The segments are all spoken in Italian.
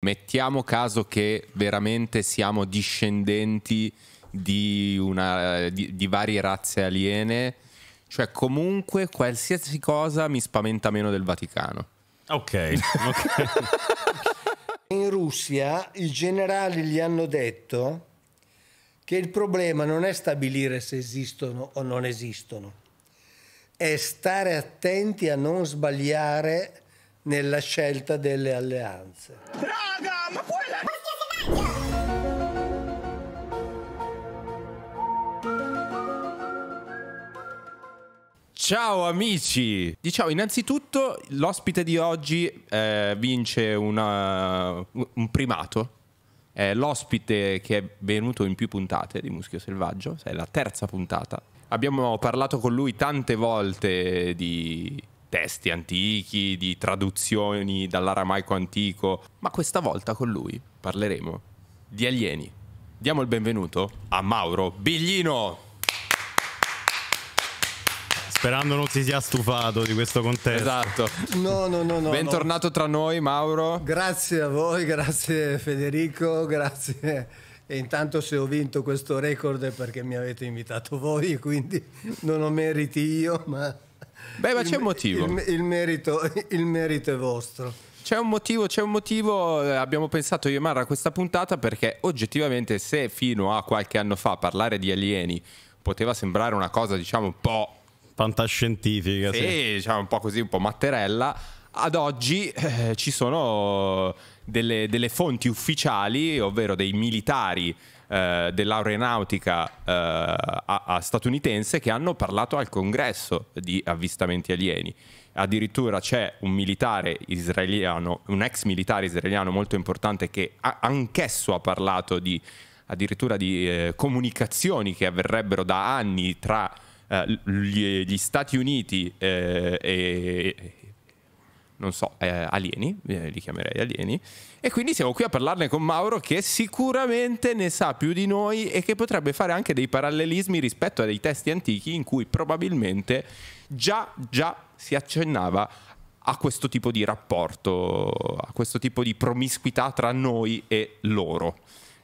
Mettiamo caso che veramente siamo discendenti di, una, di, di varie razze aliene, cioè comunque qualsiasi cosa mi spaventa meno del Vaticano. Ok, ok. In Russia i generali gli hanno detto che il problema non è stabilire se esistono o non esistono, è stare attenti a non sbagliare nella scelta delle alleanze. Raga, ma poi quella... Eh! Ciao amici! Diciamo innanzitutto l'ospite di oggi eh, vince una, un primato. È l'ospite che è venuto in più puntate di Muschio Selvaggio, cioè è la terza puntata. Abbiamo parlato con lui tante volte di testi antichi, di traduzioni dall'aramaico antico, ma questa volta con lui parleremo di alieni. Diamo il benvenuto a Mauro Biglino. Sperando non si sia stufato di questo contesto. Esatto. No, no, no, no Bentornato no. tra noi, Mauro. Grazie a voi, grazie Federico, grazie. E intanto se ho vinto questo record è perché mi avete invitato voi, quindi non ho meriti io, ma Beh, ma c'è un motivo. Il, il, merito, il merito è vostro. C'è un motivo, c'è un motivo, eh, abbiamo pensato io e Marra a questa puntata perché oggettivamente se fino a qualche anno fa parlare di alieni poteva sembrare una cosa diciamo un po' fantascientifica, sì, sì. diciamo un po' così, un po' matterella, ad oggi eh, ci sono delle, delle fonti ufficiali, ovvero dei militari eh, dell'aeronautica eh, a, a statunitense che hanno parlato al congresso di avvistamenti alieni addirittura c'è un militare israeliano, un ex militare israeliano molto importante che ha, anch'esso ha parlato di, addirittura di eh, comunicazioni che avverrebbero da anni tra eh, gli, gli, Stati Uniti eh, e, non so, eh, alieni, eh, li chiamerei alieni. E quindi siamo qui a parlarne con Mauro che sicuramente ne sa più di noi e che potrebbe fare anche dei parallelismi rispetto a dei testi antichi in cui probabilmente già, già si accennava a questo tipo di rapporto, a questo tipo di promiscuità tra noi e loro.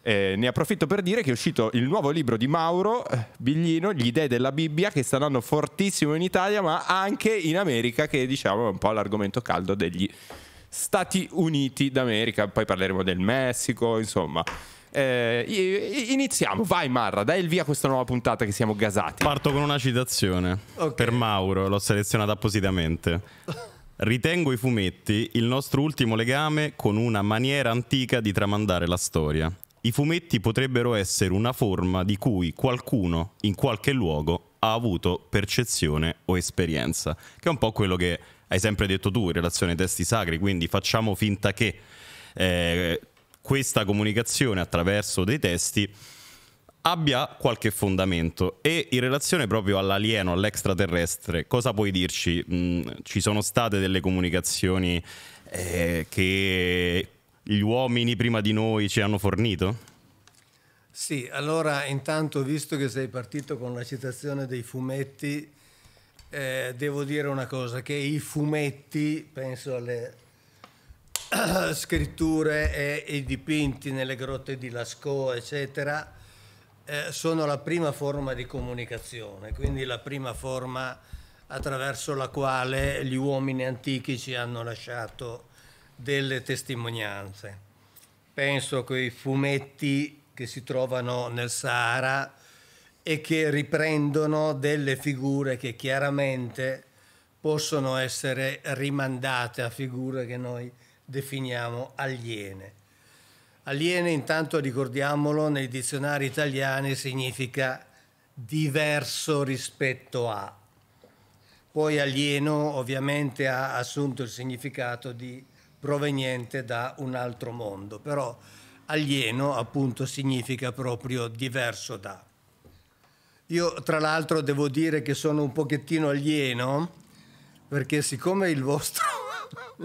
Eh, ne approfitto per dire che è uscito il nuovo libro di Mauro eh, Biglino, Gli dei della Bibbia, che sta andando fortissimo in Italia, ma anche in America, che diciamo è un po' l'argomento caldo degli Stati Uniti d'America. Poi parleremo del Messico, insomma. Eh, iniziamo, vai Marra, dai il via a questa nuova puntata che siamo gasati. Parto con una citazione okay. per Mauro, l'ho selezionata appositamente. Ritengo i fumetti il nostro ultimo legame con una maniera antica di tramandare la storia i fumetti potrebbero essere una forma di cui qualcuno in qualche luogo ha avuto percezione o esperienza, che è un po' quello che hai sempre detto tu in relazione ai testi sacri, quindi facciamo finta che eh, questa comunicazione attraverso dei testi abbia qualche fondamento e in relazione proprio all'alieno, all'extraterrestre, cosa puoi dirci? Mm, ci sono state delle comunicazioni eh, che gli uomini prima di noi ci hanno fornito? Sì, allora intanto visto che sei partito con la citazione dei fumetti, eh, devo dire una cosa, che i fumetti, penso alle scritture e i dipinti nelle grotte di Lascaux, eccetera, eh, sono la prima forma di comunicazione, quindi la prima forma attraverso la quale gli uomini antichi ci hanno lasciato delle testimonianze. Penso a quei fumetti che si trovano nel Sahara e che riprendono delle figure che chiaramente possono essere rimandate a figure che noi definiamo aliene. Aliene, intanto ricordiamolo, nei dizionari italiani significa diverso rispetto a. Poi alieno ovviamente ha assunto il significato di proveniente da un altro mondo, però alieno appunto significa proprio diverso da. Io tra l'altro devo dire che sono un pochettino alieno perché siccome il vostro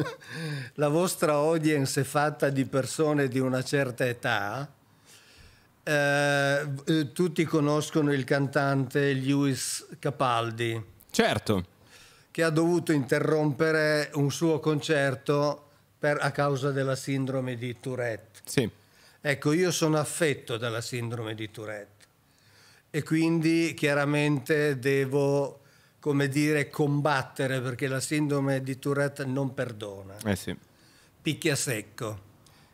la vostra audience è fatta di persone di una certa età, eh, eh, tutti conoscono il cantante Lewis Capaldi. Certo. Che ha dovuto interrompere un suo concerto per, a causa della sindrome di Tourette. Sì. Ecco, io sono affetto dalla sindrome di Tourette e quindi chiaramente devo, come dire, combattere perché la sindrome di Tourette non perdona. Eh sì. Picchia secco.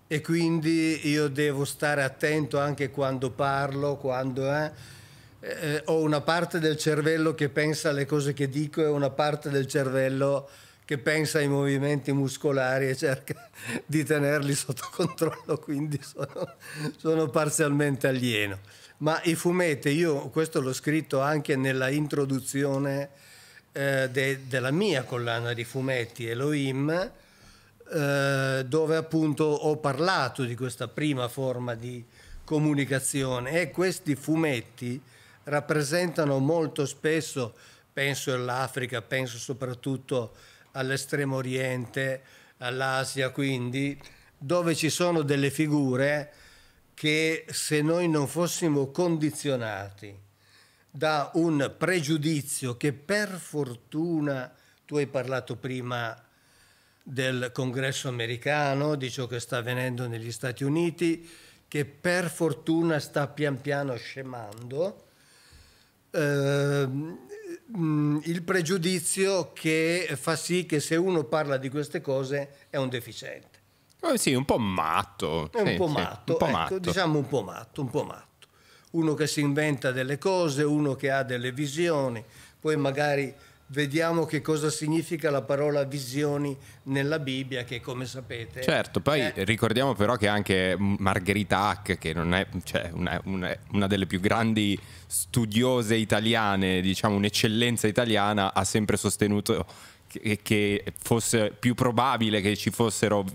E quindi io devo stare attento anche quando parlo, quando... Eh, eh, ho una parte del cervello che pensa alle cose che dico e una parte del cervello che che pensa ai movimenti muscolari e cerca di tenerli sotto controllo, quindi sono, sono parzialmente alieno. Ma i fumetti, io questo l'ho scritto anche nella introduzione eh, de, della mia collana di fumetti, Elohim, eh, dove appunto ho parlato di questa prima forma di comunicazione e questi fumetti rappresentano molto spesso, penso all'Africa, penso soprattutto all'estremo oriente, all'Asia, quindi dove ci sono delle figure che se noi non fossimo condizionati da un pregiudizio che per fortuna tu hai parlato prima del congresso americano, di ciò che sta avvenendo negli Stati Uniti, che per fortuna sta pian piano scemando. Ehm, Mm, il pregiudizio che fa sì che se uno parla di queste cose è un deficiente. Eh sì, un po' matto. È un sì, po' matto, un po ecco, matto. diciamo un po' matto, un po' matto. Uno che si inventa delle cose, uno che ha delle visioni, poi magari vediamo che cosa significa la parola visioni nella Bibbia, che come sapete... Certo, poi è... ricordiamo però che anche Margherita Hack, che non è cioè, una, una, una, delle più grandi studiose italiane, diciamo un'eccellenza italiana, ha sempre sostenuto che, fosse più probabile che ci fossero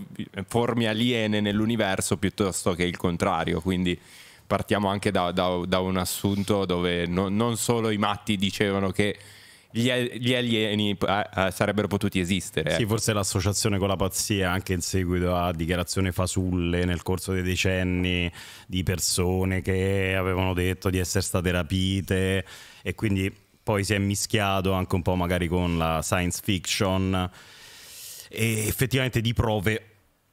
forme aliene nell'universo piuttosto che il contrario, quindi partiamo anche da, da, da un assunto dove no, non solo i matti dicevano che gli, gli alieni uh, sarebbero potuti esistere. Sì, ecco. forse l'associazione con la pazzia, anche in seguito a dichiarazioni fasulle nel corso dei decenni di persone che avevano detto di essere state rapite e quindi poi si è mischiato anche un po' magari con la science fiction e effettivamente di prove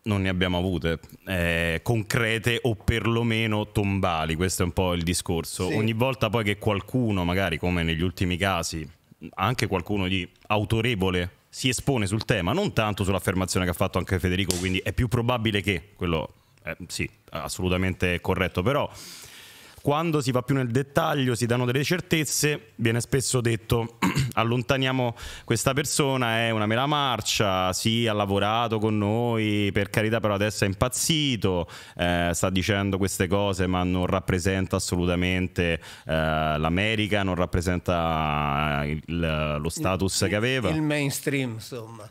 non ne abbiamo avute eh, concrete o perlomeno tombali, questo è un po' il discorso. Sì. Ogni volta poi che qualcuno, magari come negli ultimi casi, anche qualcuno di autorevole si espone sul tema, non tanto sull'affermazione che ha fatto anche Federico, quindi è più probabile che, quello eh, sì, assolutamente corretto, però quando si va più nel dettaglio, si danno delle certezze, viene spesso detto allontaniamo questa persona, è una mela marcia, sì, ha lavorato con noi, per carità però adesso è impazzito, eh, sta dicendo queste cose ma non rappresenta assolutamente eh, l'America, non rappresenta eh, il, lo status il, che aveva. Il mainstream, insomma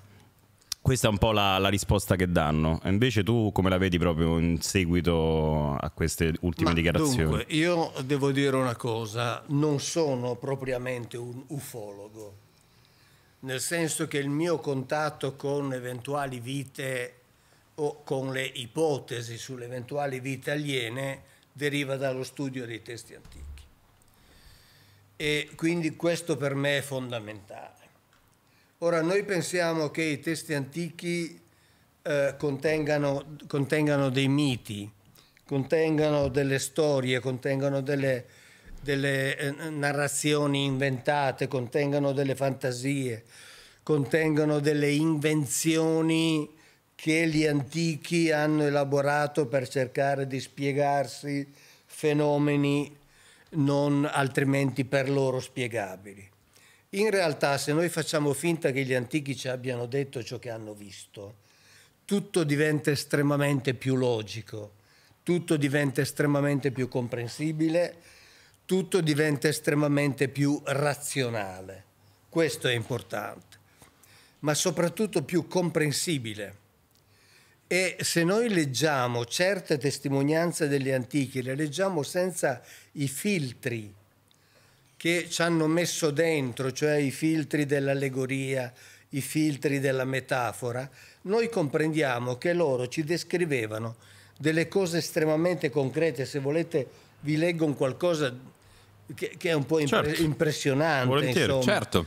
questa è un po' la, la, risposta che danno. Invece tu come la vedi proprio in seguito a queste ultime Ma dichiarazioni? Dunque, io devo dire una cosa, non sono propriamente un ufologo, nel senso che il mio contatto con eventuali vite o con le ipotesi sulle eventuali vite aliene deriva dallo studio dei testi antichi. E quindi questo per me è fondamentale. Ora, noi pensiamo che i testi antichi eh, contengano, contengano, dei miti, contengano delle storie, contengano delle, delle eh, narrazioni inventate, contengano delle fantasie, contengano delle invenzioni che gli antichi hanno elaborato per cercare di spiegarsi fenomeni non altrimenti per loro spiegabili. In realtà se noi facciamo finta che gli antichi ci abbiano detto ciò che hanno visto, tutto diventa estremamente più logico, tutto diventa estremamente più comprensibile, tutto diventa estremamente più razionale. Questo è importante, ma soprattutto più comprensibile. E se noi leggiamo certe testimonianze degli antichi, le leggiamo senza i filtri che ci hanno messo dentro, cioè i filtri dell'allegoria, i filtri della metafora, noi comprendiamo che loro ci descrivevano delle cose estremamente concrete. Se volete vi leggo un qualcosa che, che è un po' impre certo. impressionante. Volentieri, insomma, certo.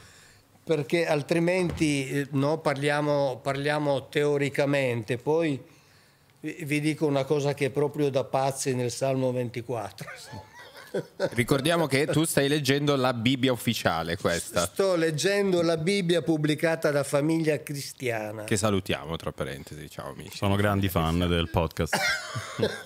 Perché altrimenti eh, no, parliamo, parliamo teoricamente, poi vi dico una cosa che è proprio da pazzi nel Salmo 24. Ricordiamo che tu stai leggendo la Bibbia ufficiale questa. Sto leggendo la Bibbia pubblicata da Famiglia Cristiana. Che salutiamo, tra parentesi, ciao amici. Sono grandi fan del podcast.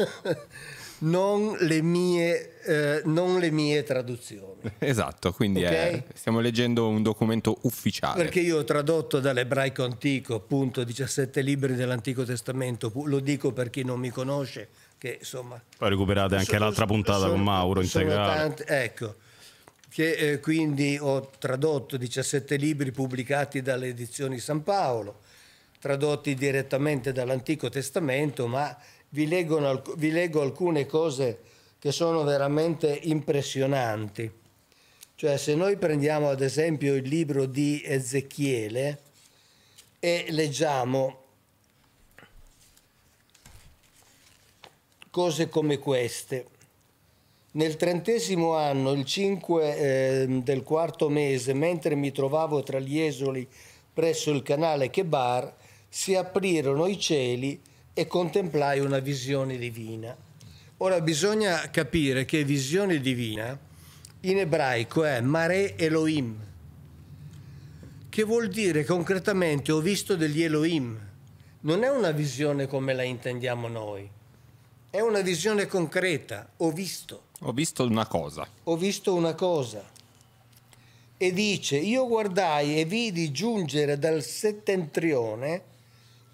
non, le mie, eh, non le mie traduzioni. Esatto, quindi okay? è, stiamo leggendo un documento ufficiale. Perché io ho tradotto dall'ebraico antico, appunto, 17 libri dell'Antico Testamento, lo dico per chi non mi conosce che, insomma, Poi recuperate anche l'altra puntata sono, con Mauro integrale. Tante, ecco, che eh, quindi ho tradotto 17 libri pubblicati dalle edizioni San Paolo, tradotti direttamente dall'Antico Testamento, ma vi leggo, vi leggo alcune cose che sono veramente impressionanti. Cioè, se noi prendiamo ad esempio il libro di Ezechiele e leggiamo cose come queste. Nel trentesimo anno, il 5 eh, del quarto mese, mentre mi trovavo tra gli esoli presso il canale Kebar, si aprirono i cieli e contemplai una visione divina. Ora bisogna capire che visione divina in ebraico è Mare Elohim, che vuol dire concretamente ho visto degli Elohim. Non è una visione come la intendiamo noi. È una visione concreta. Ho visto. Ho visto una cosa. Ho visto una cosa. E dice, io guardai e vidi giungere dal settentrione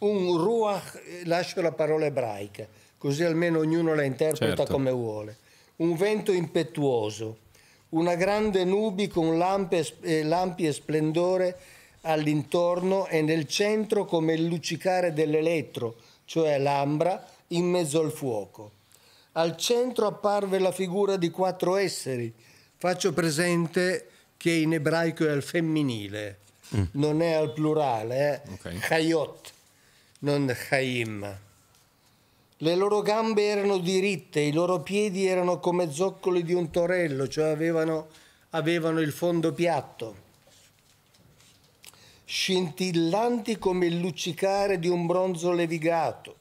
un ruach, lascio la parola ebraica, così almeno ognuno la interpreta certo. come vuole, un vento impetuoso, una grande nubi con lampi e, lampi e splendore all'intorno e nel centro come il luccicare dell'elettro, cioè l'ambra, in mezzo al fuoco. Al centro apparve la figura di quattro esseri. Faccio presente che in ebraico è al femminile, mm. non è al plurale, è eh. okay. Chayot, non Chaim. Le loro gambe erano diritte, i loro piedi erano come zoccoli di un torello, cioè avevano, avevano il fondo piatto scintillanti come il luccicare di un bronzo levigato.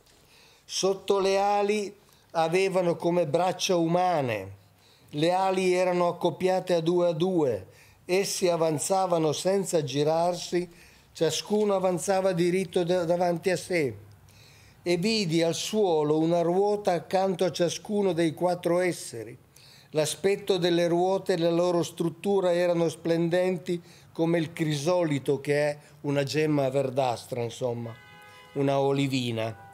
Sotto le ali avevano come braccia umane, le ali erano accoppiate a due a due, essi avanzavano senza girarsi, ciascuno avanzava diritto davanti a sé. E vidi al suolo una ruota accanto a ciascuno dei quattro esseri. L'aspetto delle ruote e la loro struttura erano splendenti come il crisolito che è una gemma verdastra, insomma, una olivina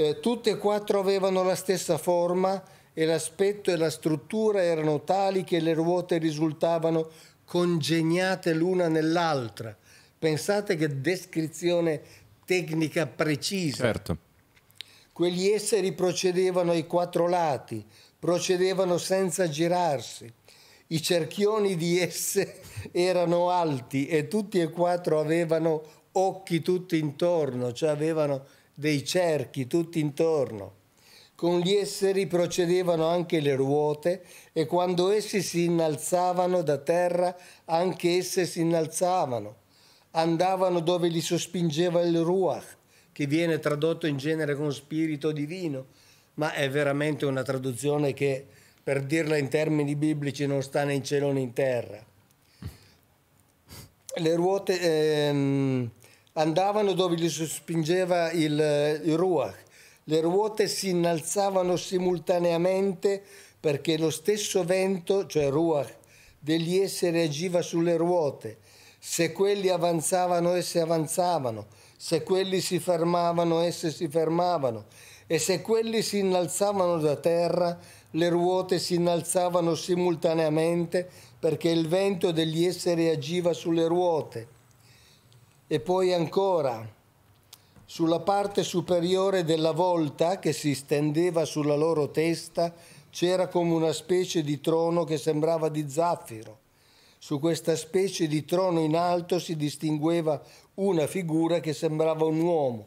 eh, tutte e quattro avevano la stessa forma e l'aspetto e la struttura erano tali che le ruote risultavano congegnate l'una nell'altra. Pensate che descrizione tecnica precisa. Certo. Quegli esseri procedevano ai quattro lati, procedevano senza girarsi. I cerchioni di esse erano alti e tutti e quattro avevano occhi tutti intorno, cioè avevano dei cerchi tutti intorno. Con gli esseri procedevano anche le ruote e quando essi si innalzavano da terra, anche esse si innalzavano. Andavano dove li sospingeva il ruach, che viene tradotto in genere con spirito divino, ma è veramente una traduzione che, per dirla in termini biblici, non sta né in cielo né in terra. Le ruote... Ehm, andavano dove li sospingeva il, il Ruach. Le ruote si innalzavano simultaneamente perché lo stesso vento, cioè Ruach, degli esseri agiva sulle ruote. Se quelli avanzavano, esse avanzavano. Se quelli si fermavano, esse si fermavano. E se quelli si innalzavano da terra, le ruote si innalzavano simultaneamente perché il vento degli esseri agiva sulle ruote e poi ancora sulla parte superiore della volta che si stendeva sulla loro testa c'era come una specie di trono che sembrava di zaffiro. Su questa specie di trono in alto si distingueva una figura che sembrava un uomo,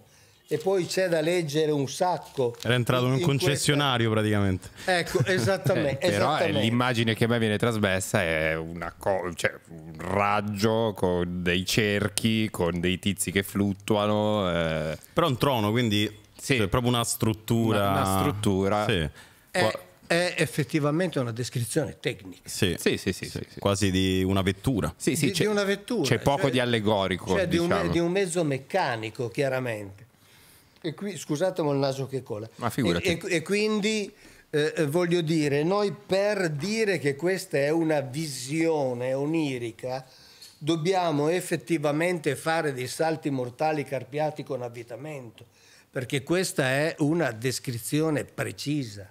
e poi c'è da leggere un sacco. Era entrato in, un concessionario questa... praticamente. Ecco, eh, esattamente. però eh, esattamente. l'immagine che a me viene trasmessa è co- cioè, un raggio con dei cerchi, con dei tizi che fluttuano. Eh. Però un trono, quindi sì. Cioè, è proprio una struttura. Una, una struttura. Sì. È, è, effettivamente una descrizione tecnica. Sì, sì, sì. sì, sì Quasi di una vettura. Sì, sì, di, c'è, di una vettura. C'è poco cioè, di allegorico. Cioè diciamo. di, un, diciamo. di un mezzo meccanico, chiaramente e qui, scusate, ma il naso che cola. Ma figurati. E, e, e quindi eh, voglio dire, noi per dire che questa è una visione onirica, dobbiamo effettivamente fare dei salti mortali carpiati con avvitamento, perché questa è una descrizione precisa,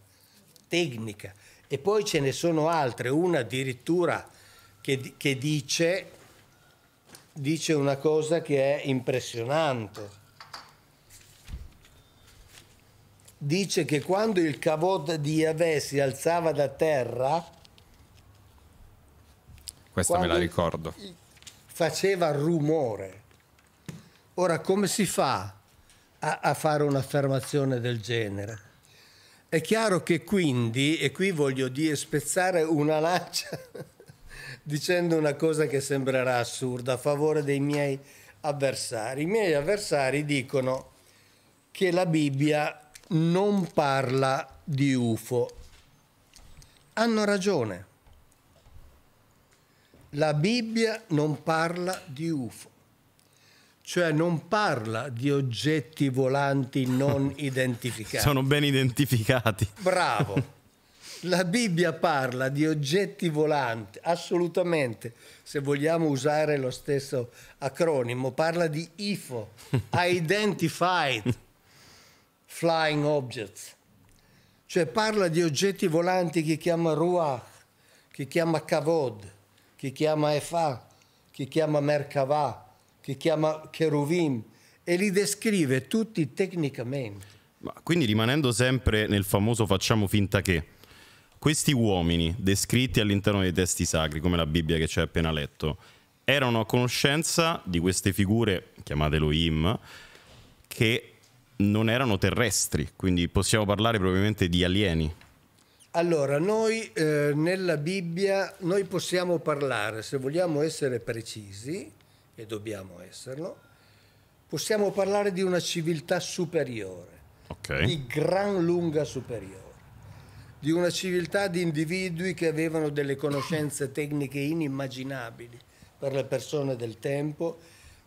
tecnica. E poi ce ne sono altre, una addirittura che, che dice, dice una cosa che è impressionante dice che quando il cavot di Yahweh si alzava da terra, questa me la ricordo, faceva rumore. Ora, come si fa a, a fare un'affermazione del genere? È chiaro che quindi, e qui voglio dire, spezzare una lancia dicendo una cosa che sembrerà assurda a favore dei miei avversari. I miei avversari dicono che la Bibbia non parla di UFO. Hanno ragione. La Bibbia non parla di UFO, cioè non parla di oggetti volanti non identificati. Sono ben identificati. Bravo. La Bibbia parla di oggetti volanti, assolutamente, se vogliamo usare lo stesso acronimo, parla di IFO, Identified flying objects, cioè parla di oggetti volanti che chiama Ruach, che chiama Kavod, che chiama Efa, che chiama Merkava, che chiama Cheruvim e li descrive tutti tecnicamente. Ma quindi rimanendo sempre nel famoso facciamo finta che, questi uomini descritti all'interno dei testi sacri, come la Bibbia che ci hai appena letto, erano a conoscenza di queste figure, chiamate Elohim, che non erano terrestri, quindi possiamo parlare probabilmente di alieni. Allora, noi eh, nella Bibbia noi possiamo parlare, se vogliamo essere precisi, e dobbiamo esserlo, possiamo parlare di una civiltà superiore, okay. di gran lunga superiore, di una civiltà di individui che avevano delle conoscenze tecniche inimmaginabili per le persone del tempo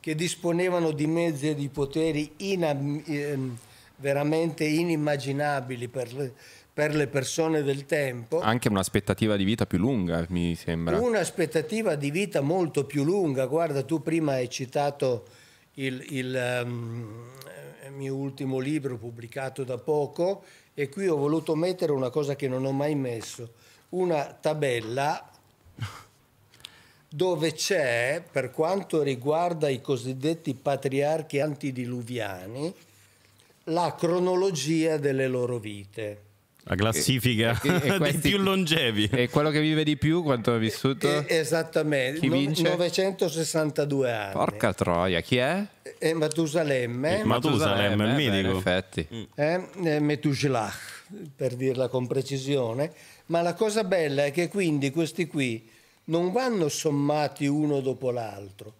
che disponevano di mezzi e di poteri in, ehm, veramente inimmaginabili per le, per le persone del tempo. Anche un'aspettativa di vita più lunga, mi sembra. Un'aspettativa di vita molto più lunga. Guarda, tu prima hai citato il, il um, mio ultimo libro pubblicato da poco e qui ho voluto mettere una cosa che non ho mai messo, una tabella dove c'è, per quanto riguarda i cosiddetti patriarchi antidiluviani, la cronologia delle loro vite. La classifica e, e, questi, dei più longevi. E quello che vive di più, quanto ha vissuto? E, esattamente. Chi vince? 962 anni. Porca troia, chi è? E Matusalemme. Matusalemme, il medico. in effetti. Mm. Eh, Metuslach, per dirla con precisione. Ma la cosa bella è che quindi questi qui non vanno sommati uno dopo l'altro,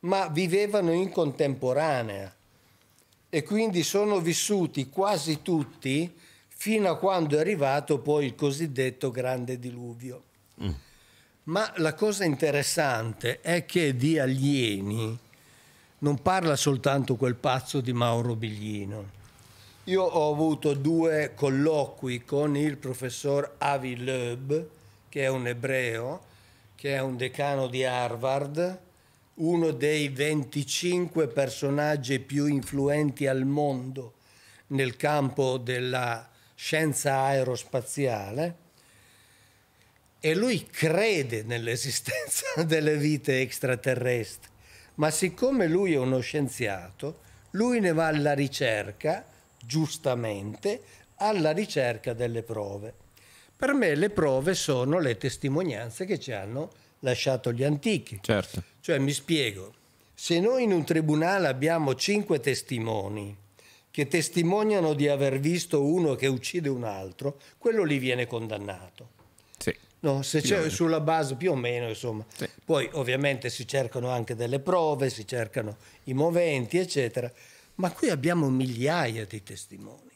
ma vivevano in contemporanea e quindi sono vissuti quasi tutti fino a quando è arrivato poi il cosiddetto grande diluvio. Mm. Ma la cosa interessante è che di alieni non parla soltanto quel pazzo di Mauro Biglino. Io ho avuto due colloqui con il professor Avi Loeb, che è un ebreo, che è un decano di Harvard, uno dei 25 personaggi più influenti al mondo nel campo della scienza aerospaziale, e lui crede nell'esistenza delle vite extraterrestri, ma siccome lui è uno scienziato, lui ne va alla ricerca, giustamente, alla ricerca delle prove. Per me le prove sono le testimonianze che ci hanno lasciato gli antichi. Certo. Cioè mi spiego, se noi in un tribunale abbiamo cinque testimoni che testimoniano di aver visto uno che uccide un altro, quello lì viene condannato. Sì. No, se c'è sulla base più o meno, insomma. Sì. Poi ovviamente si cercano anche delle prove, si cercano i moventi, eccetera. Ma qui abbiamo migliaia di testimoni,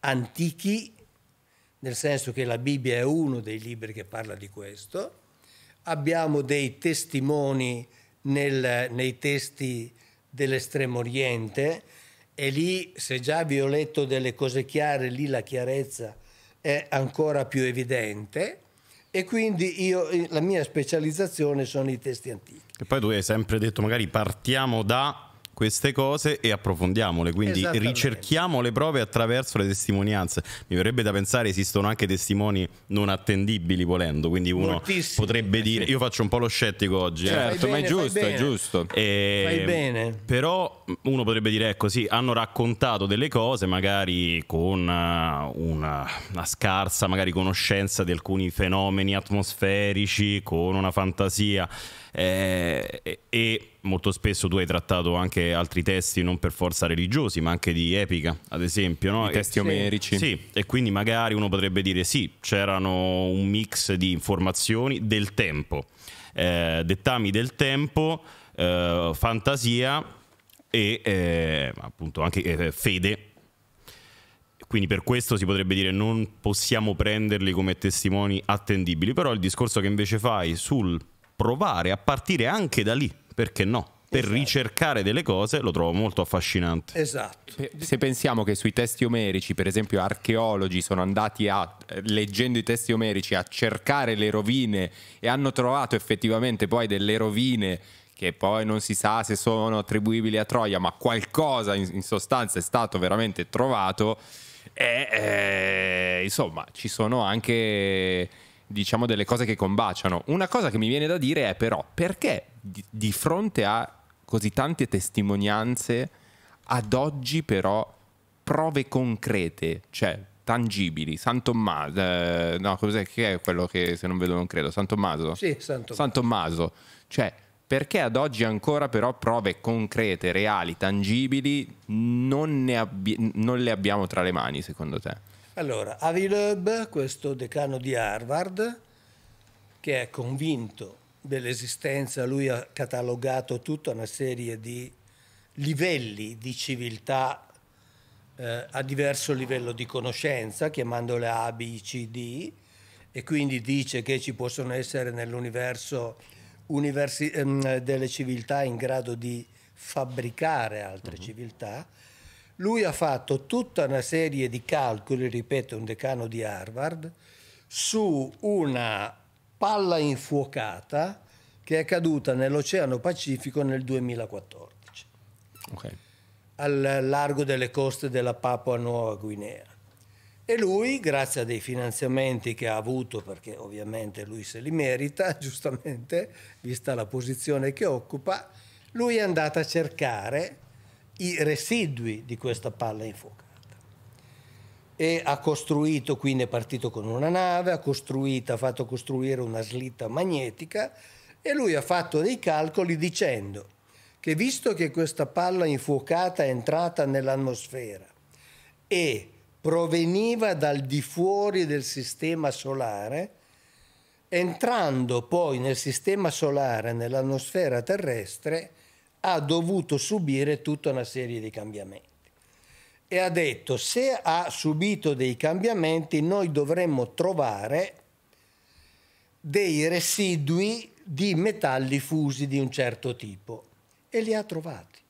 antichi nel senso che la Bibbia è uno dei libri che parla di questo, abbiamo dei testimoni nel, nei testi dell'Estremo Oriente e lì, se già vi ho letto delle cose chiare, lì la chiarezza è ancora più evidente e quindi io, la mia specializzazione sono i testi antichi. E poi tu hai sempre detto magari partiamo da queste cose e approfondiamole, quindi ricerchiamo le prove attraverso le testimonianze. Mi verrebbe da pensare esistono anche testimoni non attendibili volendo, quindi uno Moltissimo. potrebbe eh dire io faccio un po' lo scettico oggi, eh. certo, eh. ma è giusto, è giusto. Ehm, e, però uno potrebbe dire ecco sì, hanno raccontato delle cose magari con una, eh, una, una scarsa magari conoscenza di alcuni fenomeni atmosferici, con una fantasia eh, e molto spesso tu hai trattato anche altri testi non per forza religiosi ma anche di epica ad esempio no? testi omerici sì e quindi magari uno potrebbe dire sì c'erano un mix di informazioni del tempo eh, dettami del tempo eh, fantasia e eh, appunto anche eh, fede quindi per questo si potrebbe dire non possiamo prenderli come testimoni attendibili, però il discorso che invece fai sul provare a partire anche da lì, perché no? per esatto. ricercare delle cose lo trovo molto affascinante. Esatto. Se pensiamo che sui testi omerici, per esempio, archeologi sono andati a, eh, leggendo i testi omerici, a cercare le rovine e hanno trovato effettivamente poi delle rovine che poi non si sa se sono attribuibili a Troia, ma qualcosa in, sostanza è stato veramente trovato. E, eh, insomma, ci sono anche diciamo delle cose che combaciano. Una cosa che mi viene da dire è però perché di, di fronte a così tante testimonianze ad oggi però prove concrete, cioè tangibili, San Tommaso, eh, no cos'è che è quello che se non vedo non credo, San Tommaso? Sì, San Tommaso. San Tommaso. Cioè perché ad oggi ancora però prove concrete, reali, tangibili non, abbi- non le abbiamo tra le mani secondo te? Allora, Avi Loeb, questo decano di Harvard, che è convinto dell'esistenza, lui ha catalogato tutta una serie di livelli di civiltà eh, a diverso livello di conoscenza, chiamandole A, B, C, D, e quindi dice che ci possono essere nell'universo ehm, delle civiltà in grado di fabbricare altre mm -hmm. civiltà lui ha fatto tutta una serie di calcoli, ripeto, un decano di Harvard, su una palla infuocata che è caduta nell'Oceano Pacifico nel 2014, okay. al largo delle coste della Papua Nuova Guinea. E lui, grazie a dei finanziamenti che ha avuto, perché ovviamente lui se li merita, giustamente, vista la posizione che occupa, lui è andato a cercare i residui di questa palla infuocata. E ha costruito, quindi è partito con una nave, ha costruito, ha fatto costruire una slitta magnetica e lui ha fatto dei calcoli dicendo che visto che questa palla infuocata è entrata nell'atmosfera e proveniva dal di fuori del sistema solare, entrando poi nel sistema solare, nell'atmosfera terrestre, ha dovuto subire tutta una serie di cambiamenti. E ha detto, se ha subito dei cambiamenti, noi dovremmo trovare dei residui di metalli fusi di un certo tipo. E li ha trovati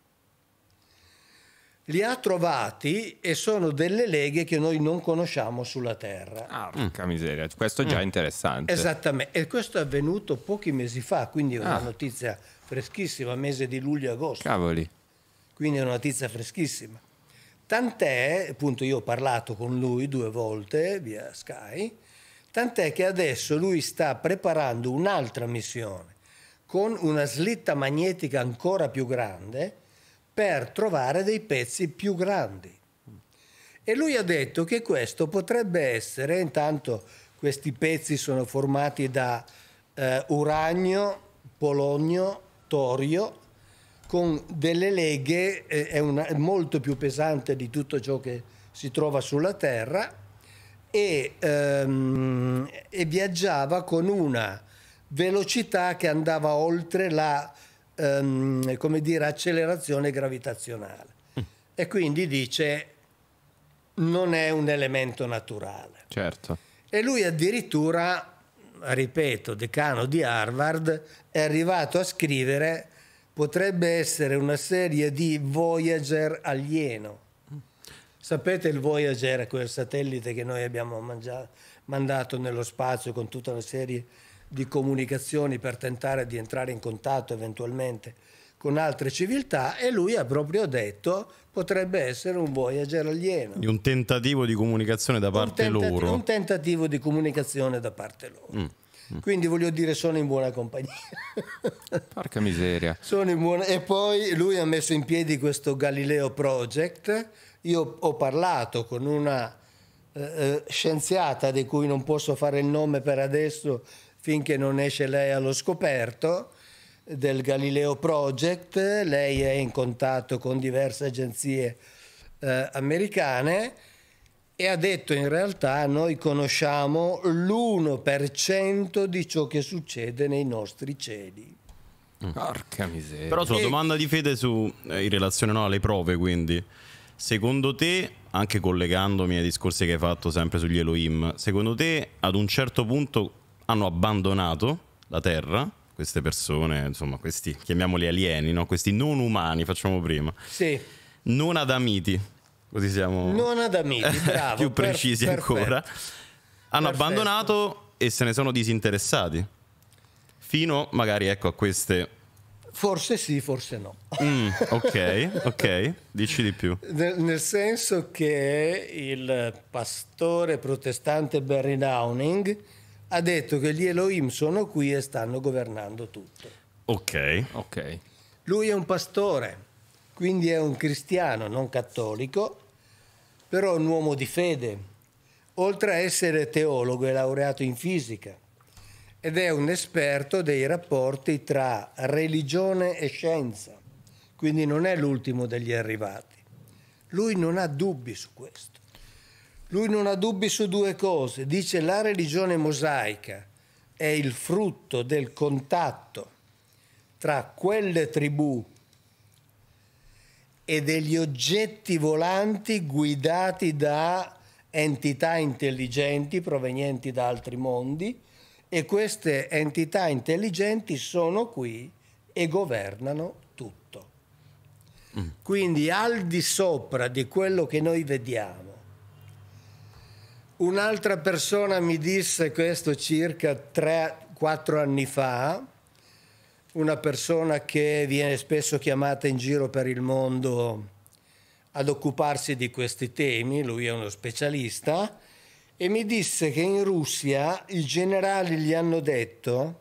li ha trovati e sono delle leghe che noi non conosciamo sulla Terra. Ah, mm. porca mm. miseria, questo è già mm. interessante. Esattamente, e questo è avvenuto pochi mesi fa, quindi è una ah. notizia freschissima, mese di luglio agosto. Cavoli. Quindi è una notizia freschissima. Tant'è, appunto io ho parlato con lui due volte via Sky, tant'è che adesso lui sta preparando un'altra missione con una slitta magnetica ancora più grande per trovare dei pezzi più grandi. E lui ha detto che questo potrebbe essere, intanto questi pezzi sono formati da eh, uranio, polonio, torio, con delle leghe, eh, è, una, è, molto più pesante di tutto ciò che si trova sulla Terra, e, ehm, e viaggiava con una velocità che andava oltre la ehm, come dire, accelerazione gravitazionale. Mm. E quindi dice non è un elemento naturale. Certo. E lui addirittura, ripeto, decano di Harvard, è arrivato a scrivere potrebbe essere una serie di Voyager alieno. Sapete il Voyager, quel satellite che noi abbiamo mangiato, mandato nello spazio con tutta una serie di di comunicazioni per tentare di entrare in contatto eventualmente con altre civiltà e lui ha proprio detto potrebbe essere un voyager alieno. Di un tentativo di comunicazione da parte loro. Un tentativo di comunicazione da parte loro. Mm. mm. Quindi voglio dire, sono in buona compagnia. Porca miseria. Sono in Buona... E poi lui ha messo in piedi questo Galileo Project. Io ho parlato con una eh, eh scienziata di cui non posso fare il nome per adesso, finché non esce lei allo scoperto del Galileo Project, lei è in contatto con diverse agenzie eh, americane e ha detto in realtà noi conosciamo l'1% di ciò che succede nei nostri cieli. Porca miseria. Però sulla domanda di fede su, eh, in relazione no, alle prove, quindi, secondo te, anche collegandomi ai discorsi che hai fatto sempre sugli Elohim, secondo te ad un certo punto hanno abbandonato la Terra, queste persone, insomma, questi, chiamiamoli alieni, no? questi non umani, facciamo prima. Sì. Non adamiti, così siamo... Non adamiti, bravo. più precisi per- ancora. Hanno perfetto. abbandonato e se ne sono disinteressati. Fino magari ecco a queste Forse sì, forse no. Mm, ok, ok, dici di più. Nel, nel, senso che il pastore protestante Barry Downing ha detto che gli Elohim sono qui e stanno governando tutto. Ok. okay. Lui è un pastore, quindi è un cristiano non cattolico, però è un uomo di fede, oltre a essere teologo e laureato in fisica, ed è un esperto dei rapporti tra religione e scienza, quindi non è l'ultimo degli arrivati. Lui non ha dubbi su questo. Lui non ha dubbi su due cose, dice la religione mosaica è il frutto del contatto tra quelle tribù e degli oggetti volanti guidati da entità intelligenti provenienti da altri mondi e queste entità intelligenti sono qui e governano tutto. Mm. Quindi al di sopra di quello che noi vediamo, Un'altra persona mi disse questo circa 3-4 anni fa, una persona che viene spesso chiamata in giro per il mondo ad occuparsi di questi temi, lui è uno specialista, e mi disse che in Russia i generali gli hanno detto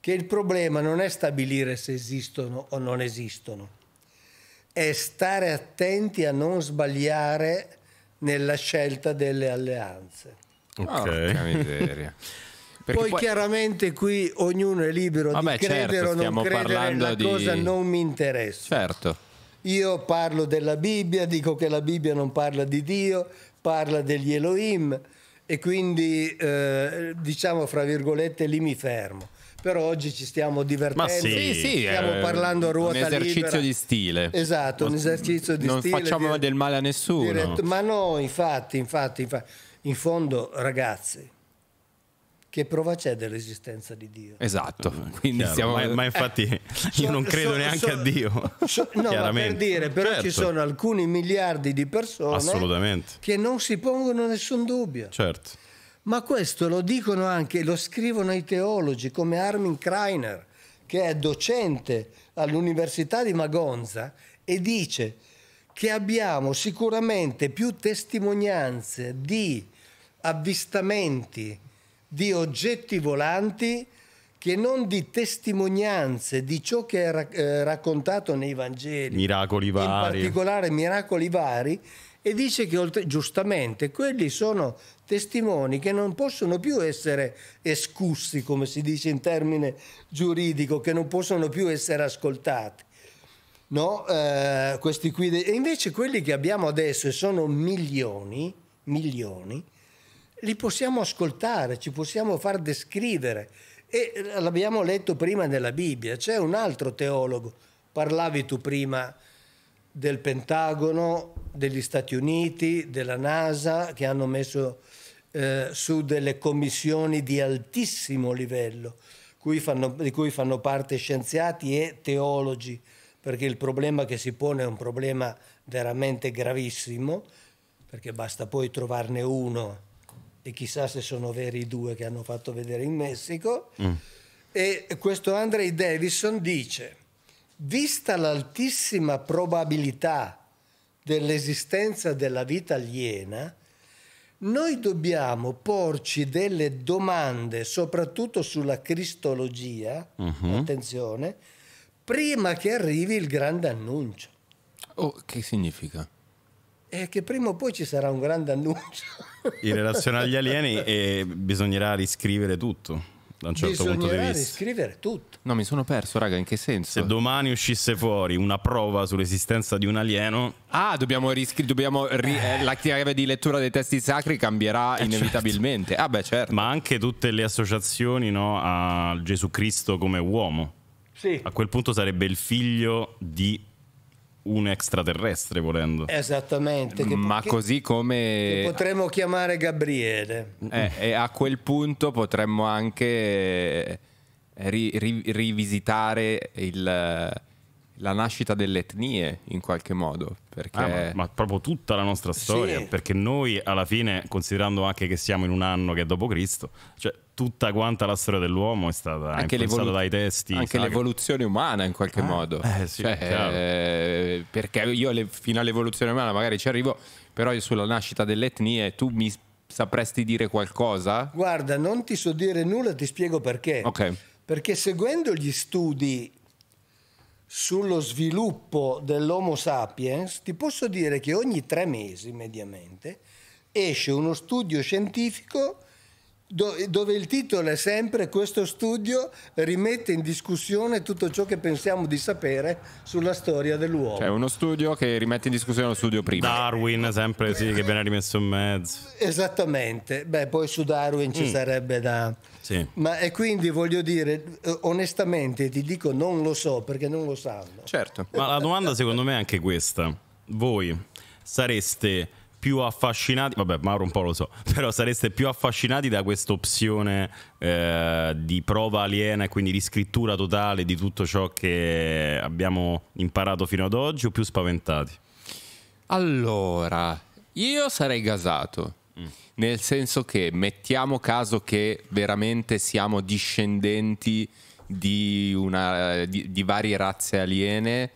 che il problema non è stabilire se esistono o non esistono, è stare attenti a non sbagliare nella scelta delle alleanze. Ok. Poi, poi, chiaramente qui ognuno è libero Vabbè, di certo, credere certo, o non credere, la di... cosa non mi interessa. Certo. Io parlo della Bibbia, dico che la Bibbia non parla di Dio, parla degli Elohim e quindi eh, diciamo fra virgolette lì mi fermo però oggi ci stiamo divertendo. Sì, sì, stiamo eh, parlando a ruota Un esercizio libera. di stile. Esatto, un esercizio di non stile. Non facciamo dire, del male a nessuno. Diretto, ma no, infatti, infatti, infatti, in fondo, ragazzi, che prova c'è dell'esistenza di Dio? Esatto, quindi Chiaro, stiamo... ma, ma, eh, infatti so, eh, io non credo so, neanche so, a Dio. no, ma per dire, però certo. ci sono alcuni miliardi di persone che non si pongono nessun dubbio. Certo. Ma questo lo dicono anche, lo scrivono i teologi come Armin Kreiner, che è docente all'Università di Magonza e dice che abbiamo sicuramente più testimonianze di avvistamenti di oggetti volanti che non di testimonianze di ciò che è eh, raccontato nei Vangeli. Miracoli vari. In particolare miracoli vari e dice che oltre, giustamente quelli sono testimoni che non possono più essere escussi, come si dice in termine giuridico, che non possono più essere ascoltati. No? Eh, questi qui e invece quelli che abbiamo adesso, e sono milioni, milioni, li possiamo ascoltare, ci possiamo far descrivere. E l'abbiamo letto prima nella Bibbia, c'è un altro teologo, parlavi tu prima del Pentagono, degli Stati Uniti, della NASA, che hanno messo eh, su delle commissioni di altissimo livello, cui fanno, di cui fanno parte scienziati e teologi, perché il problema che si pone è un problema veramente gravissimo, perché basta poi trovarne uno e chissà se sono veri i due che hanno fatto vedere in Messico. Mm. E questo Andrei Davison dice vista l'altissima probabilità dell'esistenza della vita aliena, noi dobbiamo porci delle domande, soprattutto sulla cristologia, uh-huh. attenzione, prima che arrivi il grande annuncio. Oh, che significa? È che prima o poi ci sarà un grande annuncio. In relazione agli alieni e eh, bisognerà riscrivere tutto a un certo punto di vista. riscrivere tutto. No, mi sono perso, raga, in che senso? Se domani uscisse fuori una prova sull'esistenza di un alieno... Ah, dobbiamo riscrivere, dobbiamo... Ri eh, la chiave di lettura dei testi sacri cambierà eh, certo. inevitabilmente. Certo. Ah, beh, certo. Ma anche tutte le associazioni, no, a Gesù Cristo come uomo. Sì. A quel punto sarebbe il figlio di un extraterrestre volendo. Esattamente. Che, Ma che, così come... potremmo chiamare Gabriele. Eh, e a quel punto potremmo anche eh, ri, ri, rivisitare il la nascita delle etnie in qualche modo. Perché... Ah, ma, ma, proprio tutta la nostra storia, sì. perché noi alla fine, considerando anche che siamo in un anno che è dopo Cristo, cioè tutta quanta la storia dell'uomo è stata anche influenzata dai testi. Anche sacri. l'evoluzione umana in qualche ah, modo. Eh, sì, cioè, eh, perché io le, fino all'evoluzione umana magari ci arrivo, però io sulla nascita dell'etnia tu mi sapresti dire qualcosa? Guarda, non ti so dire nulla, ti spiego perché. Okay. Perché seguendo gli studi sullo sviluppo dell'Homo sapiens, ti posso dire che ogni tre mesi mediamente esce uno studio scientifico dove il titolo è sempre questo studio rimette in discussione tutto ciò che pensiamo di sapere sulla storia dell'uomo. Cioè uno studio che rimette in discussione lo studio prima. Darwin sempre sì, che viene rimesso in mezzo. Esattamente, beh poi su Darwin ci mm. sarebbe da... Sì. Ma e quindi voglio dire, eh, onestamente ti dico non lo so perché non lo sanno. Certo. Ma la domanda secondo me è anche questa. Voi sareste più affascinati, vabbè Mauro un po' lo so, però sareste più affascinati da questa opzione eh, di prova aliena e quindi riscrittura totale di tutto ciò che abbiamo imparato fino ad oggi o più spaventati? Allora, io sarei gasato. Mm. Nel senso che mettiamo caso che veramente siamo discendenti di, una, di, di, varie razze aliene,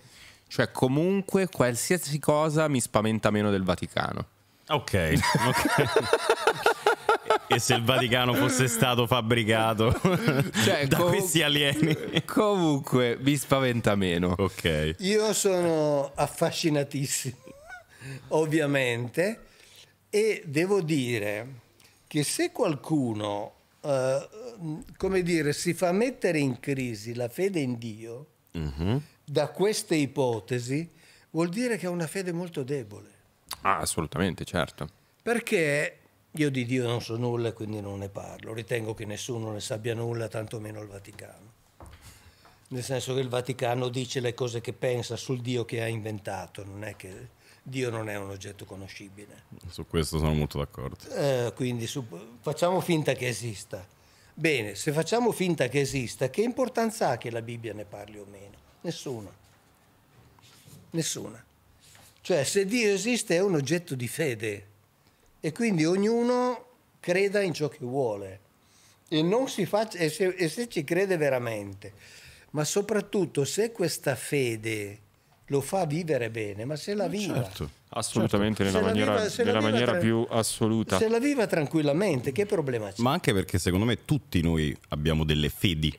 cioè comunque qualsiasi cosa mi spaventa meno del Vaticano. Ok, ok. e se il Vaticano fosse stato fabbricato cioè, da questi alieni? Comunque mi spaventa meno. Ok. Io sono affascinatissimo, ovviamente, e devo dire che se qualcuno, eh, come dire, si fa mettere in crisi la fede in Dio mm -hmm. da queste ipotesi, vuol dire che ha una fede molto debole. Ah, assolutamente, certo. Perché io di Dio non so nulla e quindi non ne parlo, ritengo che nessuno ne sappia nulla, tantomeno il Vaticano. Nel senso che il Vaticano dice le cose che pensa sul Dio che ha inventato, non è che Dio non è un oggetto conoscibile. Su questo sono molto d'accordo. Eh, quindi su, facciamo finta che esista. Bene, se facciamo finta che esista, che importanza ha che la Bibbia ne parli o meno? Nessuna. Nessuna. Cioè se Dio esiste è un oggetto di fede e quindi ognuno creda in ciò che vuole e, faccia, e, se, e se ci crede veramente, ma soprattutto se questa fede lo fa vivere bene, ma se la eh, viva. Certo. certo. Assolutamente, certo. nella maniera, viva, nella maniera più assoluta. Se la viva tranquillamente, che problema c'è? Ma anche perché secondo me tutti noi abbiamo delle fedi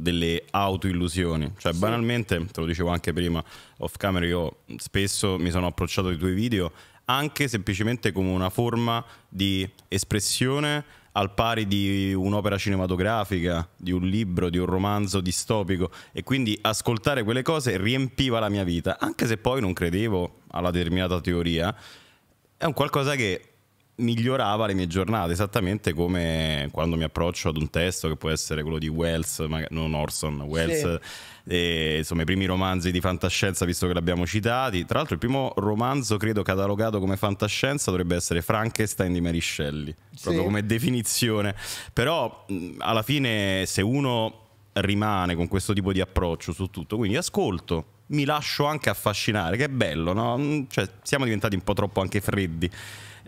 delle autoillusioni. Cioè, sì. banalmente, te lo dicevo anche prima, off camera, io spesso mi sono approcciato ai tuoi video anche semplicemente come una forma di espressione al pari di un'opera cinematografica, di un libro, di un romanzo distopico e quindi ascoltare quelle cose riempiva la mia vita, anche se poi non credevo alla determinata teoria, è un qualcosa che migliorava le mie giornate, esattamente come quando mi approccio ad un testo che può essere quello di Wells, non Orson Wells, sì. e, insomma i primi romanzi di fantascienza, visto che l'abbiamo citati. Tra l'altro il primo romanzo, credo, catalogato come fantascienza dovrebbe essere Frankenstein di Mary Shelley, sì. proprio come definizione. Però alla fine se uno rimane con questo tipo di approccio su tutto, quindi ascolto mi lascio anche affascinare, che bello, no? Cioè, siamo diventati un po' troppo anche freddi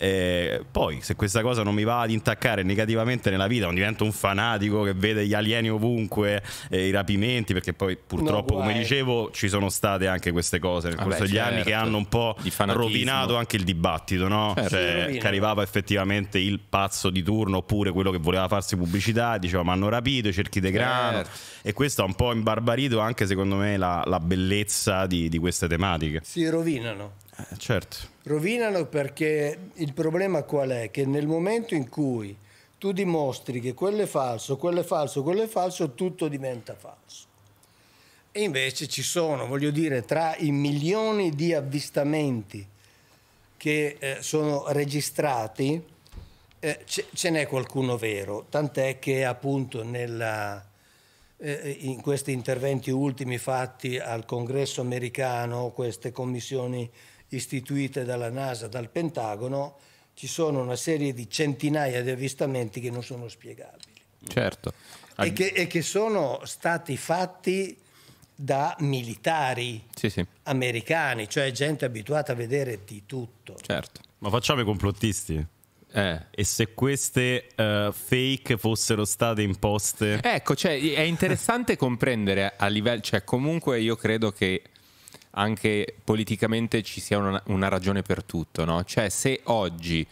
eh, poi, se questa cosa non mi va ad intaccare negativamente nella vita, non divento un fanatico che vede gli alieni ovunque, eh, i rapimenti, perché poi purtroppo, no, come dicevo, ci sono state anche queste cose nel ah corso degli certo. anni che certo. hanno un po' rovinato anche il dibattito, no? Certo. Cioè, sì, che arrivava effettivamente il pazzo di turno oppure quello che voleva farsi pubblicità, diceva ma hanno rapito i cerchi di grano certo. e questo ha un po' imbarbarito anche secondo me la, la bellezza di, di queste tematiche. Si rovinano. Eh, certo. Rovinano perché il problema qual è? Che nel momento in cui tu dimostri che quello è falso, quello è falso, quello è falso, tutto diventa falso. E invece ci sono, voglio dire, tra i milioni di avvistamenti che eh, sono registrati, eh, ce, n'è qualcuno vero, tant'è che appunto nella, eh, eh, in questi interventi ultimi fatti al congresso americano, queste commissioni istituite dalla NASA, dal Pentagono, ci sono una serie di centinaia di avvistamenti che non sono spiegabili. Certo. E che, e che sono stati fatti da militari sì, sì. americani, cioè gente abituata a vedere di tutto. Certo. Ma facciamo i complottisti. Eh. E se queste uh, fake fossero state imposte? Ecco, cioè, è interessante comprendere a livello... Cioè, comunque io credo che anche politicamente ci sia una, una ragione per tutto, no? Cioè se oggi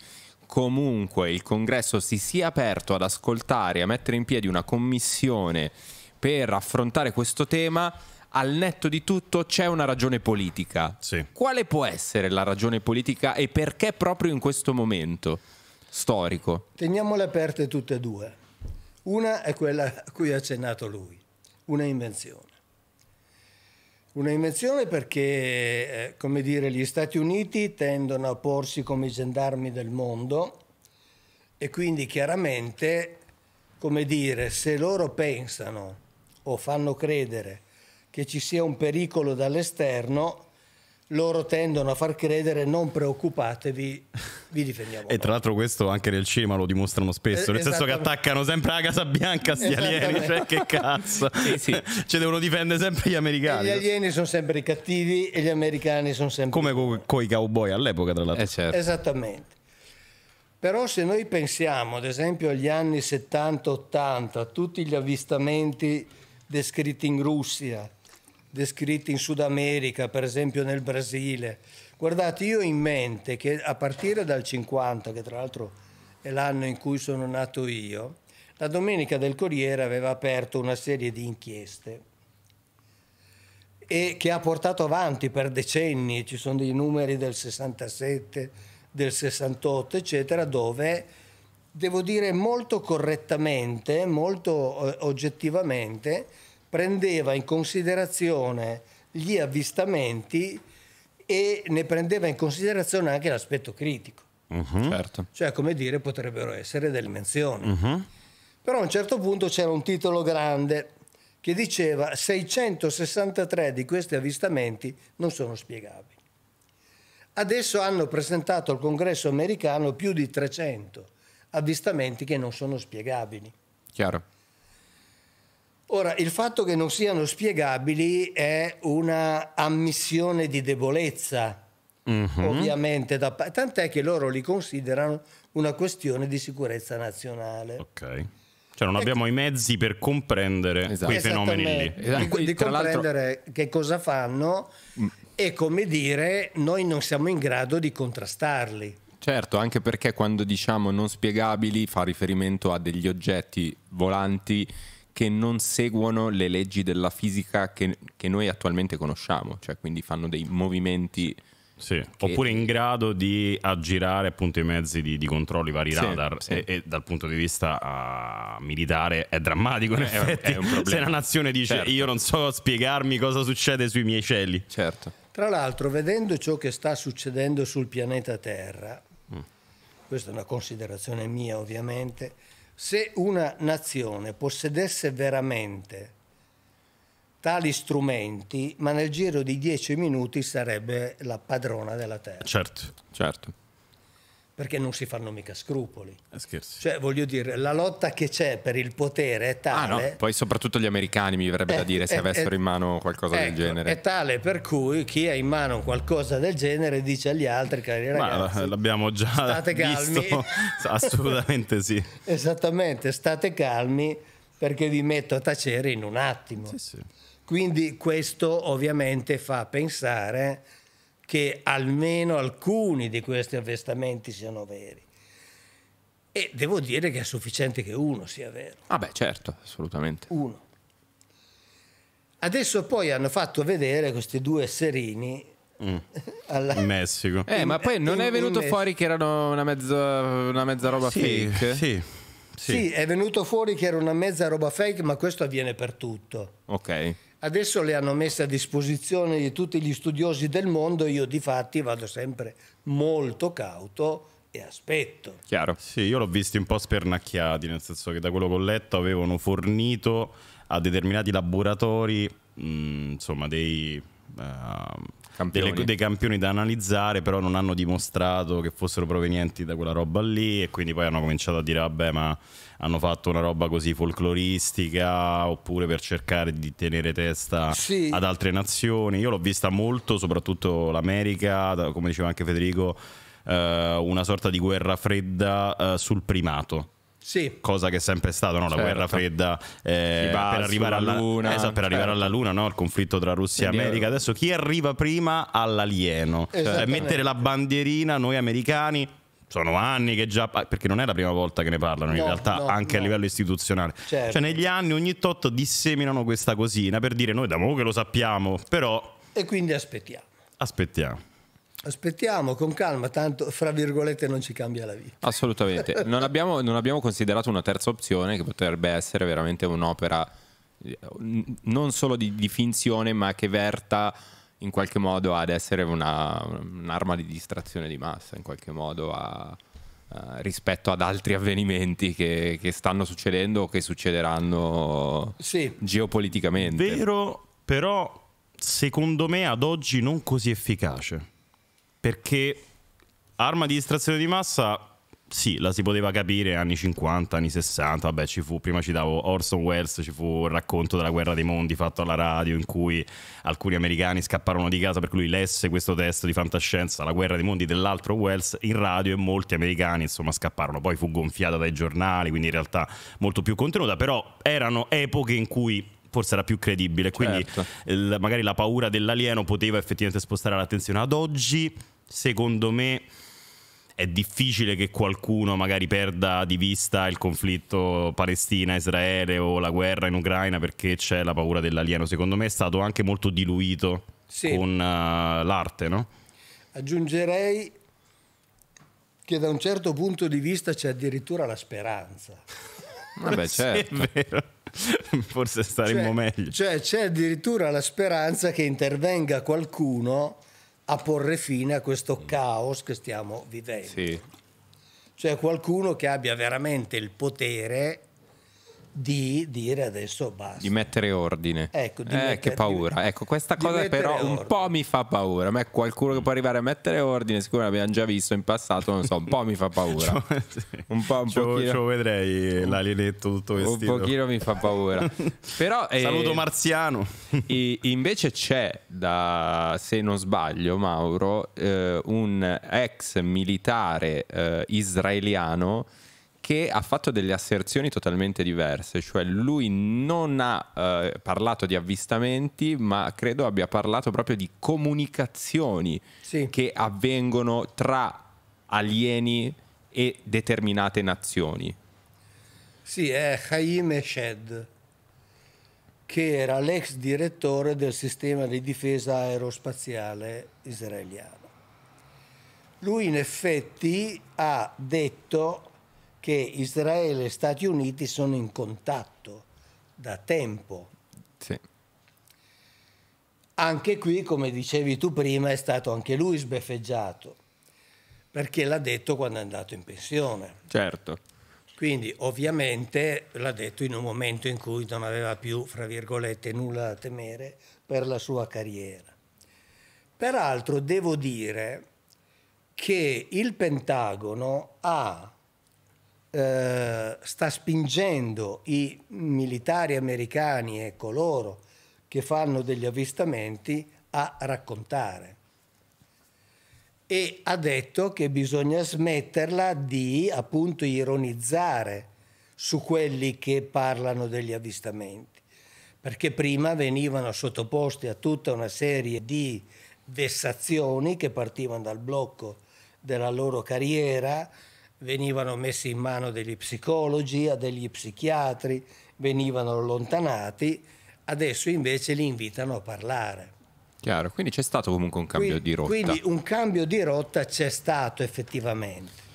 comunque il congresso si sia aperto ad ascoltare, a mettere in piedi una commissione per affrontare questo tema, al netto di tutto c'è una ragione politica. Sì. Quale può essere la ragione politica e perché proprio in questo momento storico? Teniamole aperte tutte e due. Una è quella a cui ha accennato lui, una invenzione. Una invenzione perché, eh, come dire, gli Stati Uniti tendono a porsi come i gendarmi del mondo e quindi chiaramente, come dire, se loro pensano o fanno credere che ci sia un pericolo dall'esterno, loro tendono a far credere non preoccupatevi, vi difendiamo. e tra l'altro questo anche nel cinema lo dimostrano spesso, eh, nel senso che attaccano sempre la Casa Bianca sti alieni, cioè che cazzo. sì, sì. Ci cioè, devono difendere sempre gli americani. E gli alieni sono sempre i cattivi e gli americani sono sempre... Come co coi cowboy all'epoca tra l'altro. Eh, certo. Esattamente. Però se noi pensiamo ad esempio agli anni 70-80, a tutti gli avvistamenti descritti in Russia, descritti in Sud America, per esempio nel Brasile. Guardate, io ho in mente che a partire dal 50, che tra l'altro è l'anno in cui sono nato io, la Domenica del Corriere aveva aperto una serie di inchieste e che ha portato avanti per decenni, ci sono dei numeri del 67, del 68, eccetera, dove devo dire molto correttamente, molto eh, oggettivamente, prendeva in considerazione gli avvistamenti e ne prendeva in considerazione anche l'aspetto critico. Uh mhm. -huh. certo. Cioè, come dire, potrebbero essere delle menzioni. Uh mhm. -huh. Però a un certo punto c'era un titolo grande che diceva 663 di questi avvistamenti non sono spiegabili. Adesso hanno presentato al congresso americano più di 300 avvistamenti che non sono spiegabili. Chiaro. Ora, il fatto che non siano spiegabili è una ammissione di debolezza, mm-hmm. ovviamente, da, tant'è che loro li considerano una questione di sicurezza nazionale. Ok. Cioè non ecco. abbiamo i mezzi per comprendere esatto. quei fenomeni lì. Esatto. Di, di comprendere l'altro... che cosa fanno mm. e come dire noi non siamo in grado di contrastarli. Certo, anche perché quando diciamo non spiegabili fa riferimento a degli oggetti volanti che non seguono le leggi della fisica che, che noi attualmente conosciamo, cioè quindi fanno dei movimenti... Sì. Oppure in grado di aggirare appunto i mezzi di, di controllo, i vari sì, radar. Sì. E, e, dal punto di vista uh, militare è drammatico. In eh, effetti, è, è se la nazione dice certo. io non so spiegarmi cosa succede sui miei cieli. Certo. Tra l'altro, vedendo ciò che sta succedendo sul pianeta Terra, mm. questa è una considerazione mia ovviamente se una nazione possedesse veramente tali strumenti, ma nel giro di dieci minuti sarebbe la padrona della terra. Certo, certo perché non si fanno mica scrupoli. Eh, scherzi. Cioè, voglio dire, la lotta che c'è per il potere è tale... Ah, no. Poi soprattutto gli americani, mi verrebbe è, da eh, dire, se eh, avessero è, in mano qualcosa ecco, del genere. È tale per cui chi ha in mano qualcosa del genere dice agli altri, cari ragazzi... Ma l'abbiamo già state visto. calmi. assolutamente sì. Esattamente, state calmi perché vi metto a tacere in un attimo. Sì, sì. Quindi questo ovviamente fa pensare che almeno alcuni di questi avvestamenti siano veri. E devo dire che è sufficiente che uno sia vero. Ah beh, certo, assolutamente. Uno. Adesso poi hanno fatto vedere questi due serini Mm. Alla... in Messico. Eh, in, ma poi non in, è venuto fuori che erano una mezza, una mezza roba sì, fake? Sì, sì. sì, è venuto fuori che era una mezza roba fake, ma questo avviene per tutto. Ok. Adesso le hanno messe a disposizione di tutti gli studiosi del mondo, io di fatti vado sempre molto cauto e aspetto. Chiaro. Sì, io l'ho visto un po' spernacchiati, nel senso che da quello che ho letto avevano fornito a determinati laboratori, mh, mm, insomma, dei... Uh, campioni. Delle, dei campioni da analizzare, però non hanno dimostrato che fossero provenienti da quella roba lì e quindi poi hanno cominciato a dire vabbè ma hanno fatto una roba così folcloristica oppure per cercare di tenere testa sì. ad altre nazioni. Io l'ho vista molto, soprattutto l'America, come diceva anche Federico, eh, una sorta di guerra fredda eh, sul primato sì. Cosa che è sempre stata no? la certo. guerra fredda eh, per arrivare alla Luna, eh, esatto, per certo. arrivare alla Luna no? il conflitto tra Russia e America. Eh, Adesso chi arriva prima all'alieno? Cioè, mettere la bandierina noi americani sono anni che già perché non è la prima volta che ne parlano no, in realtà no, anche no. a livello istituzionale certo. cioè negli anni ogni tot disseminano questa cosina per dire noi da mo che lo sappiamo però e quindi aspettiamo aspettiamo Aspettiamo con calma, tanto fra virgolette non ci cambia la vita. Assolutamente. Non abbiamo, non abbiamo considerato una terza opzione che potrebbe essere veramente un'opera eh, non solo di, di finzione ma che verta in qualche modo ad essere una, un'arma di distrazione di massa, in qualche modo a, a, rispetto ad altri avvenimenti che, che, stanno succedendo o che succederanno sì. geopoliticamente. Vero, però secondo me ad oggi non così efficace. Perché arma di distrazione di massa, sì, la si poteva capire anni 50, anni 60, vabbè ci fu, prima citavo Orson Welles, ci fu il racconto della guerra dei mondi fatto alla radio in cui alcuni americani scapparono di casa per lui lesse questo testo di fantascienza, la guerra dei mondi dell'altro Welles in radio e molti americani insomma scapparono, poi fu gonfiata dai giornali, quindi in realtà molto più contenuta, però erano epoche in cui forse era più credibile. Quindi certo. il, magari la paura dell'alieno poteva effettivamente spostare l'attenzione. Ad oggi, secondo me, è difficile che qualcuno magari perda di vista il conflitto Palestina-Israele o la guerra in Ucraina perché c'è la paura dell'alieno. Secondo me è stato anche molto diluito sì. con uh, l'arte, no? Aggiungerei che da un certo punto di vista c'è addirittura la speranza. Vabbè, certo. Sì, è certo. vero. forse staremmo cioè, meglio. Cioè c'è addirittura la speranza che intervenga qualcuno a porre fine a questo caos che stiamo vivendo. Sì. Cioè qualcuno che abbia veramente il potere di dire adesso basta. Di mettere ordine. Ecco, di eh, mettere, che paura. Di, ecco, questa cosa però ordine. un po' mi fa paura. Ma me qualcuno che può arrivare a mettere ordine, siccome l'abbiamo già visto in passato, non so, un po' mi fa paura. Cioè, un po' un cio, pochino. ciò vedrei l'alienetto tutto vestito. Un pochino mi fa paura. però, eh, Saluto Marziano. e, invece c'è, da, se non sbaglio, Mauro, eh, un ex militare eh, israeliano che ha fatto delle asserzioni totalmente diverse, cioè lui non ha eh, parlato di avvistamenti, ma credo abbia parlato proprio di comunicazioni sì. che avvengono tra alieni e determinate nazioni. Sì, è Chaim Eshed, che era l'ex direttore del sistema di difesa aerospaziale israeliano. Lui in effetti ha detto che Israele e Stati Uniti sono in contatto da tempo. Sì. Anche qui, come dicevi tu prima, è stato anche lui sbeffeggiato, perché l'ha detto quando è andato in pensione. Certo. Quindi ovviamente l'ha detto in un momento in cui non aveva più, fra virgolette, nulla da temere per la sua carriera. Peraltro devo dire che il Pentagono ha eh, sta spingendo i militari americani e coloro che fanno degli avvistamenti a raccontare. E ha detto che bisogna smetterla di appunto ironizzare su quelli che parlano degli avvistamenti, perché prima venivano sottoposti a tutta una serie di vessazioni che partivano dal blocco della loro carriera, venivano messi in mano degli psicologi, a degli psichiatri, venivano allontanati, adesso invece li invitano a parlare. Chiaro, quindi c'è stato comunque un cambio quindi, di rotta. Quindi un cambio di rotta c'è stato effettivamente.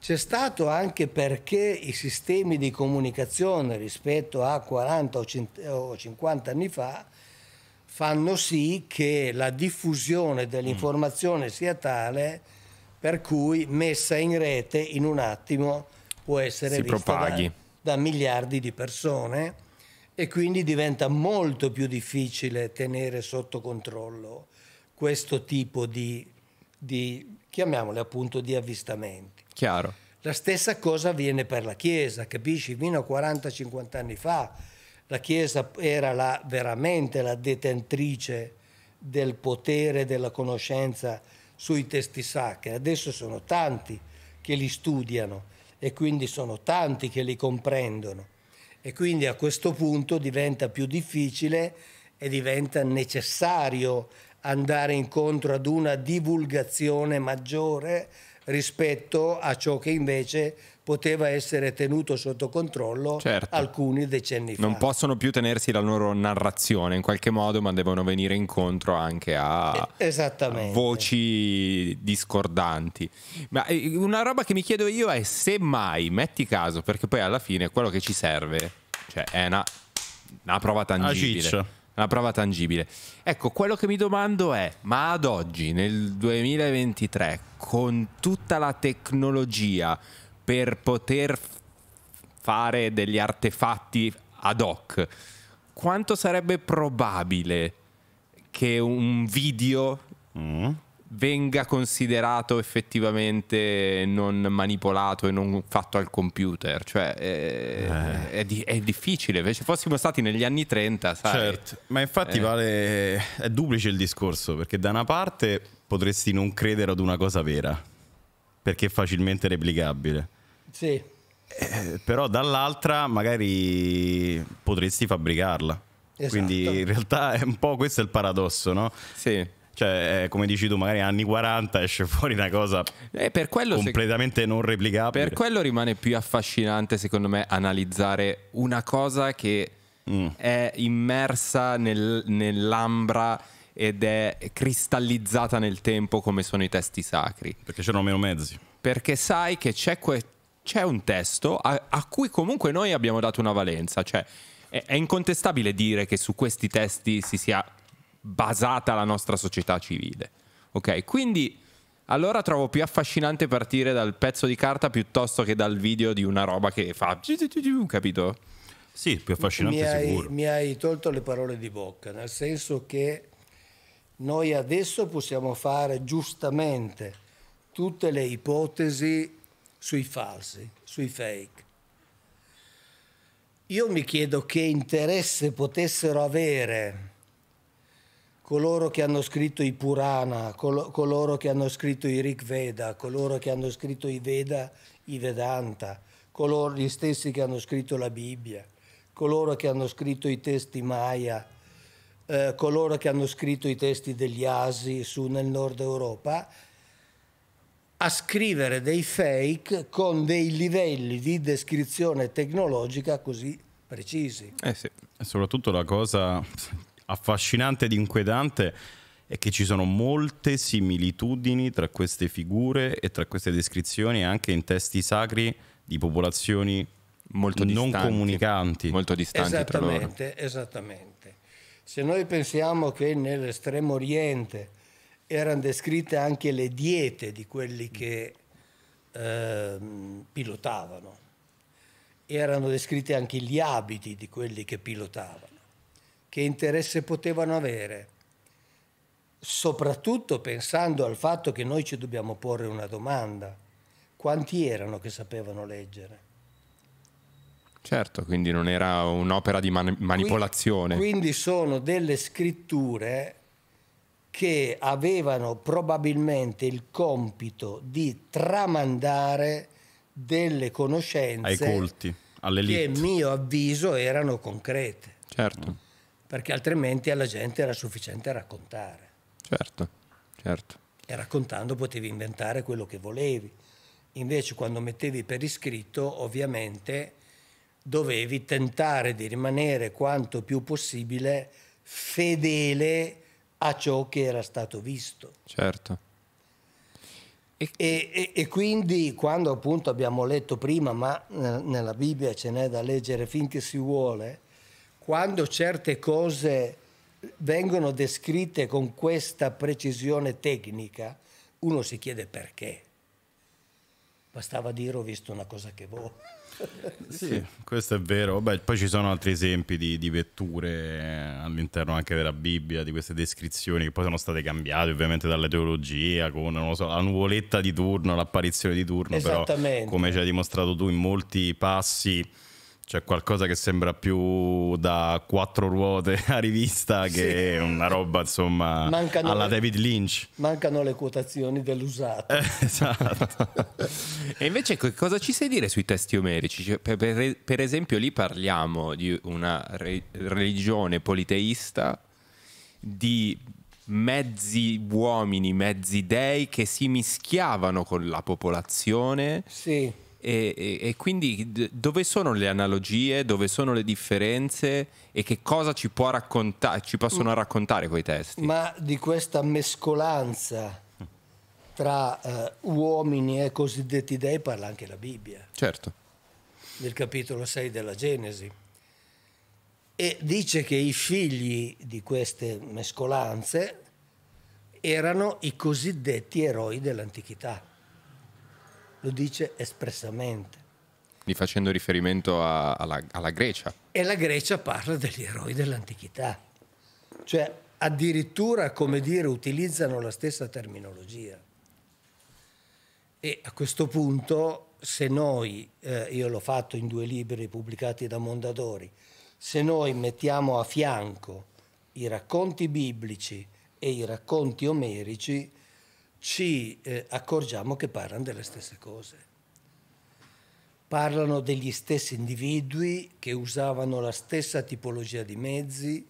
C'è stato anche perché i sistemi di comunicazione rispetto a 40 o 50 anni fa fanno sì che la diffusione mm. dell'informazione sia tale per cui messa in rete in un attimo può essere si vista da, da miliardi di persone e quindi diventa molto più difficile tenere sotto controllo questo tipo di, di chiamiamole appunto di avvistamenti. Chiaro. La stessa cosa avviene per la Chiesa, capisci? Fino a 40-50 anni fa la Chiesa era la, veramente la detentrice del potere, della conoscenza sui testi sacri, adesso sono tanti che li studiano e quindi sono tanti che li comprendono e quindi a questo punto diventa più difficile e diventa necessario andare incontro ad una divulgazione maggiore rispetto a ciò che invece poteva essere tenuto sotto controllo certo. alcuni decenni fa. Non possono più tenersi la loro narrazione in qualche modo, ma devono venire incontro anche a, eh, a voci discordanti. Ma eh, una roba che mi chiedo io è se mai, metti caso, perché poi alla fine quello che ci serve cioè, è una, una prova tangibile una prova tangibile. Ecco, quello che mi domando è, ma ad oggi, nel 2023, con tutta la tecnologia, per poter fare degli artefatti ad hoc, quanto sarebbe probabile che un video mm. venga considerato effettivamente non manipolato e non fatto al computer? Cioè, è, eh. è, di, è difficile, se fossimo stati negli anni 30, sai. Certo, ma infatti eh. vale, è duplice il discorso, perché da una parte potresti non credere ad una cosa vera, perché è facilmente replicabile sì. Eh, però dall'altra magari potresti fabbricarla. Esatto. Quindi in realtà è un po' questo il paradosso, no? Sì. Cioè, eh, come dici tu, magari anni 40 esce fuori una cosa eh, completamente se... non replicabile. Per quello rimane più affascinante, secondo me, analizzare una cosa che mm. è immersa nel, nell'ambra ed è cristallizzata nel tempo come sono i testi sacri. Perché c'erano meno mezzi. Perché sai che c'è quel c'è un testo a, a, cui comunque noi abbiamo dato una valenza, cioè è, è incontestabile dire che su questi testi si sia basata la nostra società civile. Ok, quindi allora trovo più affascinante partire dal pezzo di carta piuttosto che dal video di una roba che fa capito? Sì, più affascinante mi hai, sicuro. Mi hai tolto le parole di bocca, nel senso che noi adesso possiamo fare giustamente tutte le ipotesi sui falsi, sui fake. Io mi chiedo che interesse potessero avere coloro che hanno scritto i Purana, coloro che hanno scritto i Rig Veda, coloro che hanno scritto i Veda, i Vedanta, coloro gli stessi che hanno scritto la Bibbia, coloro che hanno scritto i testi Maya, eh, coloro che hanno scritto i testi degli Asi su nel nord Europa, a scrivere dei fake con dei livelli di descrizione tecnologica così precisi. Eh sì, e soprattutto la cosa affascinante ed inquietante è che ci sono molte similitudini tra queste figure e tra queste descrizioni anche in testi sacri di popolazioni molto non distanti, comunicanti. Molto distanti tra loro. Esattamente. Se noi pensiamo che nell'estremo oriente erano descritte anche le diete di quelli mm. che eh, pilotavano, erano descritti anche gli abiti di quelli che pilotavano, che interesse potevano avere, soprattutto pensando al fatto che noi ci dobbiamo porre una domanda, quanti erano che sapevano leggere? Certo, quindi non era un'opera di man manipolazione. quindi sono delle scritture che avevano probabilmente il compito di tramandare delle conoscenze ai colti, all'elite. che a mio avviso erano concrete. Certo. Perché altrimenti alla gente era sufficiente raccontare. Certo, certo. E raccontando potevi inventare quello che volevi. Invece quando mettevi per iscritto, ovviamente dovevi tentare di rimanere quanto più possibile fedele a ciò che era stato visto. Certo. E, e, e, quindi quando appunto abbiamo letto prima, ma nella Bibbia ce n'è da leggere finché si vuole, quando certe cose vengono descritte con questa precisione tecnica, uno si chiede perché. Bastava dire ho visto una cosa che voi sì, questo è vero. Beh, poi ci sono altri esempi di, di vetture eh, all'interno anche della Bibbia, di queste descrizioni che poi sono state cambiate ovviamente dalla teologia, con so, la nuvoletta di turno, l'apparizione di turno, però come ci hai dimostrato tu in molti passi cioè qualcosa che sembra più da quattro ruote a rivista sì. che una roba insomma mancano alla le, David Lynch. Mancano le quotazioni dell'usato. Eh, esatto. e invece cosa ci sai dire sui testi omerici? Cioè, per, per, per, esempio lì parliamo di una re, religione politeista di mezzi uomini, mezzi dei che si mischiavano con la popolazione. Sì e, e, e, quindi dove sono le analogie, dove sono le differenze e che cosa ci, può racconta- ci possono mm. raccontare quei testi? Ma di questa mescolanza tra eh, uomini e cosiddetti dei parla anche la Bibbia. Certo. Nel capitolo 6 della Genesi. E dice che i figli di queste mescolanze erano i cosiddetti eroi dell'antichità lo dice espressamente. Quindi facendo riferimento a, alla, alla Grecia. E la Grecia parla degli eroi dell'antichità. Cioè, addirittura, come dire, utilizzano la stessa terminologia. E a questo punto, se noi, eh, io l'ho fatto in due libri pubblicati da Mondadori, se noi mettiamo a fianco i racconti biblici e i racconti omerici, ci eh, accorgiamo che parlano delle stesse cose. Parlano degli stessi individui che usavano la stessa tipologia di mezzi,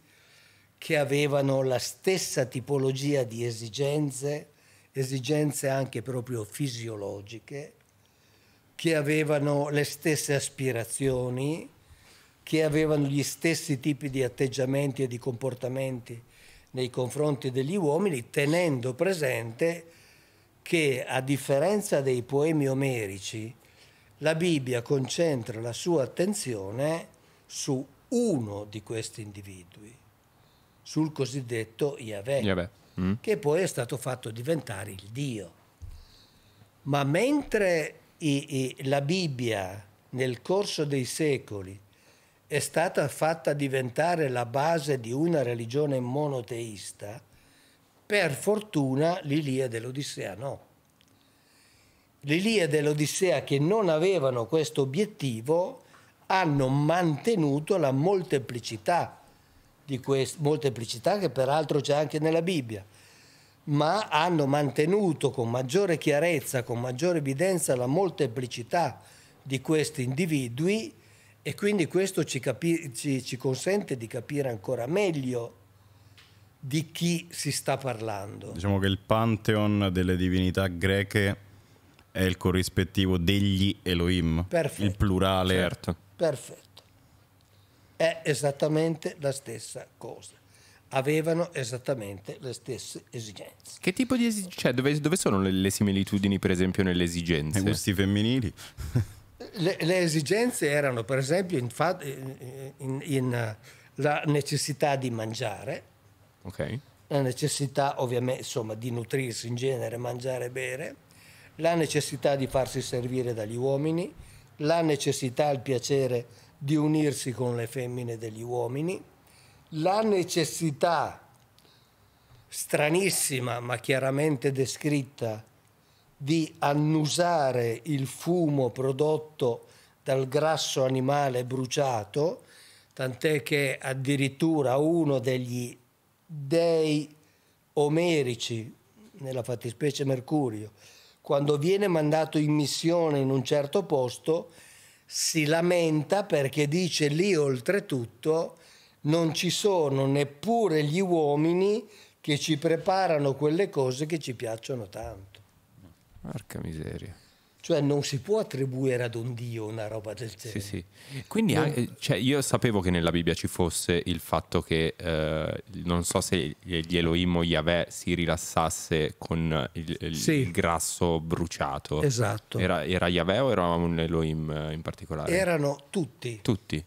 che avevano la stessa tipologia di esigenze, esigenze anche proprio fisiologiche, che avevano le stesse aspirazioni, che avevano gli stessi tipi di atteggiamenti e di comportamenti nei confronti degli uomini, tenendo presente che a differenza dei poemi omerici, la Bibbia concentra la sua attenzione su uno di questi individui, sul cosiddetto Yahweh, Yahweh. Mm. che poi è stato fatto diventare il Dio. Ma mentre i, i, la Bibbia nel corso dei secoli è stata fatta diventare la base di una religione monoteista, per fortuna l'Ilia dell'Odissea no. L'Ilia dell'Odissea che non avevano questo obiettivo hanno mantenuto la molteplicità di questa molteplicità che peraltro c'è anche nella Bibbia, ma hanno mantenuto con maggiore chiarezza, con maggiore evidenza la molteplicità di questi individui e quindi questo ci, ci, ci consente di capire ancora meglio di chi si sta parlando. Diciamo che il Pantheon delle divinità greche è il corrispettivo degli Elohim, Perfetto. il plurale. Certo. Perfetto. È esattamente la stessa cosa. Avevano esattamente le stesse esigenze. Che tipo di esigenze? Cioè, dove, dove, sono le, le similitudini, per esempio, nelle esigenze? I gusti femminili. Le, le, esigenze erano, per esempio, in, in, in, in eh, la necessità di mangiare, okay. la necessità ovviamente insomma, di nutrirsi in genere, mangiare e bere, la necessità di farsi servire dagli uomini, la necessità, il piacere di unirsi con le femmine degli uomini, la necessità stranissima ma chiaramente descritta di annusare il fumo prodotto dal grasso animale bruciato, tant'è che addirittura uno degli dei omerici, nella fattispecie Mercurio, quando viene mandato in missione in un certo posto, si lamenta perché dice lì oltretutto non ci sono neppure gli uomini che ci preparano quelle cose che ci piacciono tanto. Porca miseria. Cioè non si può attribuire ad un Dio una roba del genere. Sì, sì. Quindi non... cioè, io sapevo che nella Bibbia ci fosse il fatto che eh, non so se gli Elohim o Yahweh si rilassasse con il, il, sì. il grasso bruciato. Esatto. Era, era Yahweh o era un Elohim eh, in particolare? Erano tutti. Tutti.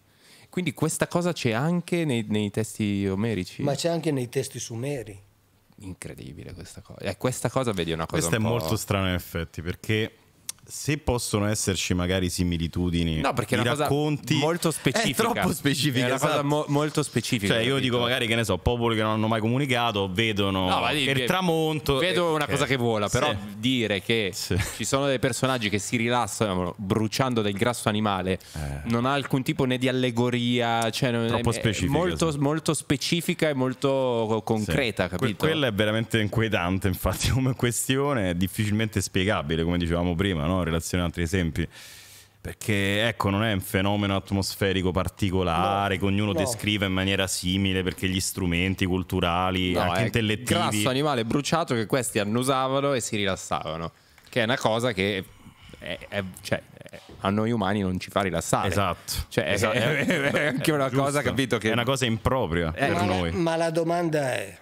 Quindi questa cosa c'è anche nei, nei testi omerici? Ma c'è anche nei testi sumeri incredibile questa cosa. E eh, questa cosa vedi una cosa. Questa un è molto strana in effetti perché se possono esserci magari similitudini, no, perché è racconti molto specifici È troppo specifica. È una cosa mo- esatto. molto specifica. Cioè, io dico magari che ne so, popoli che non hanno mai comunicato vedono no, il tramonto. Vedo una okay. cosa che vola, però sì. dire che sì. ci sono dei personaggi che si rilassano bruciando del grasso animale eh. non ha alcun tipo né di allegoria, cioè troppo è, specifica, molto, sì. molto, specifica e molto concreta. capito? Que- quella è veramente inquietante, infatti, come questione, è difficilmente spiegabile, come dicevamo prima. No? no? in relazione ad altri esempi. Perché ecco, non è un fenomeno atmosferico particolare no, che ognuno no. descrive in maniera simile perché gli strumenti culturali, no, anche È un grasso animale bruciato che questi annusavano e si rilassavano, che è una cosa che è, è, cioè, a noi umani non ci fa rilassare. Esatto. Cioè, esatto. È, è, anche una giusto. cosa, capito? Che... È una cosa impropria eh, per ma noi. La, ma la domanda è: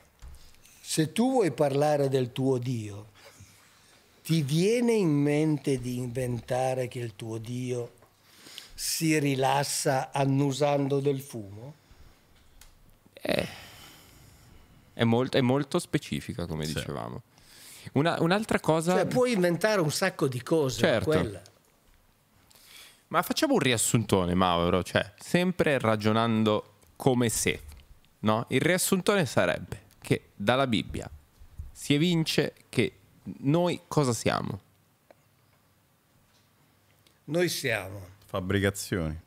se tu vuoi parlare del tuo Dio ti viene in mente di inventare che il tuo Dio si rilassa annusando del fumo? Eh, è, molt, è molto specifica, come sì. dicevamo. Una, un'altra cosa... Cioè, puoi inventare un sacco di cose, certo. Quella. Ma facciamo un riassuntone, Mauro, cioè, sempre ragionando come se, no? Il riassuntone sarebbe che dalla Bibbia si evince che noi cosa siamo? Noi siamo... Fabbricazioni.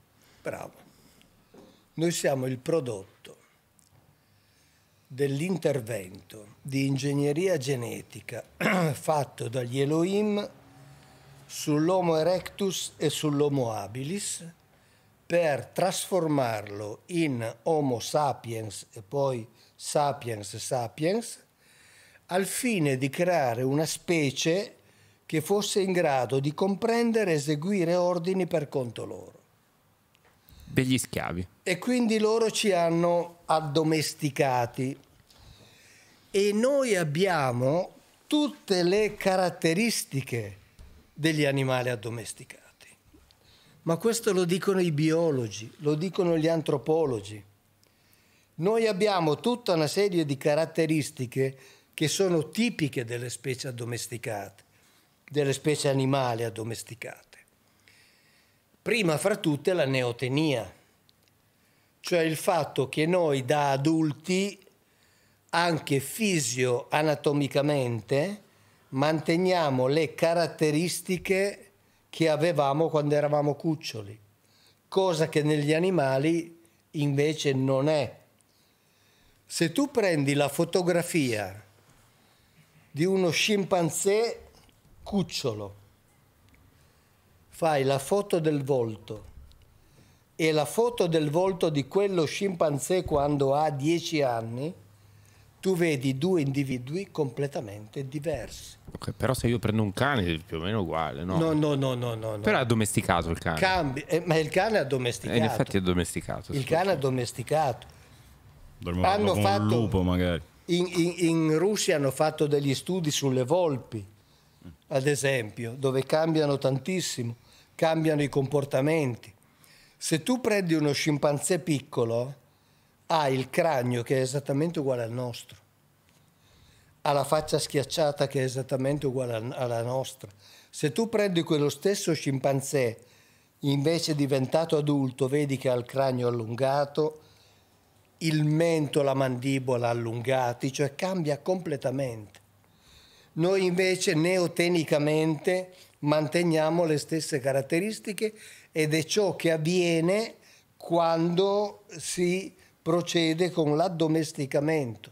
Bravo. Noi siamo il prodotto dell'intervento di ingegneria genetica fatto dagli Elohim sull'Homo erectus e sull'Homo habilis per trasformarlo in Homo sapiens e poi sapiens sapiens al fine di creare una specie che fosse in grado di comprendere e eseguire ordini per conto loro. Degli schiavi. E quindi loro ci hanno addomesticati. E noi abbiamo tutte le caratteristiche degli animali addomesticati. Ma questo lo dicono i biologi, lo dicono gli antropologi. Noi abbiamo tutta una serie di caratteristiche che sono tipiche delle specie addomesticate, delle specie animali addomesticate. Prima fra tutte la neotenia, cioè il fatto che noi da adulti, anche fisioanatomicamente, manteniamo le caratteristiche che avevamo quando eravamo cuccioli, cosa che negli animali invece non è. Se tu prendi la fotografia di uno scimpanzé cucciolo. Fai la foto del volto e la foto del volto di quello scimpanzé quando ha dieci anni, tu vedi due individui completamente diversi. Okay, però se io prendo un cane è più o meno uguale, no? No, no, no, no. no, no. Però è addomesticato il cane. Cambi, eh, ma il cane è addomesticato. Eh, in effetti è addomesticato. Il cane è addomesticato. Dormo, Hanno fatto... un lupo magari in, in, in, Russia hanno fatto degli studi sulle volpi, ad esempio, dove cambiano tantissimo, cambiano i comportamenti. Se tu prendi uno scimpanzé piccolo, ha il cranio che è esattamente uguale al nostro, ha la faccia schiacciata che è esattamente uguale alla nostra. Se tu prendi quello stesso scimpanzé, invece diventato adulto, vedi che ha il cranio allungato, il mento, la mandibola allungati, cioè cambia completamente. Noi invece neotenicamente manteniamo le stesse caratteristiche ed è ciò che avviene quando si procede con l'addomesticamento.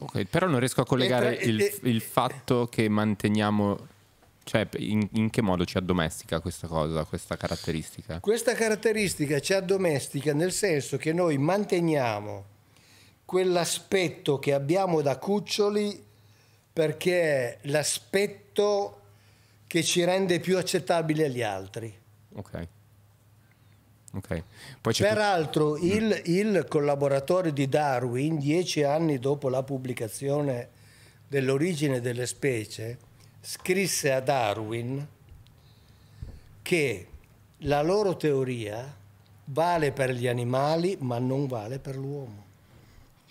Ok, però non riesco a collegare tra, il, il fatto che manteniamo cioè, in, in, che modo ci addomestica questa cosa, questa caratteristica? Questa caratteristica ci addomestica nel senso che noi manteniamo quell'aspetto che abbiamo da cuccioli perché è l'aspetto che ci rende più accettabili agli altri. Ok. okay. Peraltro tu... Mm. il, il collaboratore di Darwin, dieci anni dopo la pubblicazione dell'origine delle specie, scrisse a Darwin che la loro teoria vale per gli animali ma non vale per l'uomo.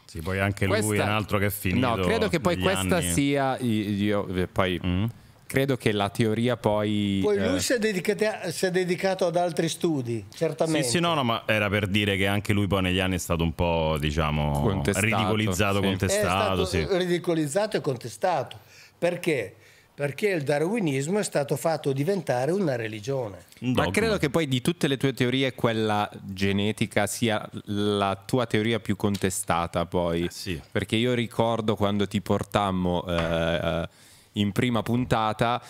Sì, poi anche questa... lui è un altro che è finito. No, credo che poi questa anni. sia... Io, eh, poi... Mm credo che la teoria poi... Poi eh, lui eh... si, è dedicato, si, è dedicato, ad altri studi, certamente. Sì, sì, no, no, ma era per dire che anche lui poi negli anni è stato un po', diciamo, contestato, ridicolizzato, sì. contestato. Sì. ridicolizzato e contestato, perché perché il darwinismo è stato fatto diventare una religione. Un Ma credo che poi di tutte le tue teorie quella genetica sia la tua teoria più contestata poi, eh sì. perché io ricordo quando ti portammo eh, eh in prima puntata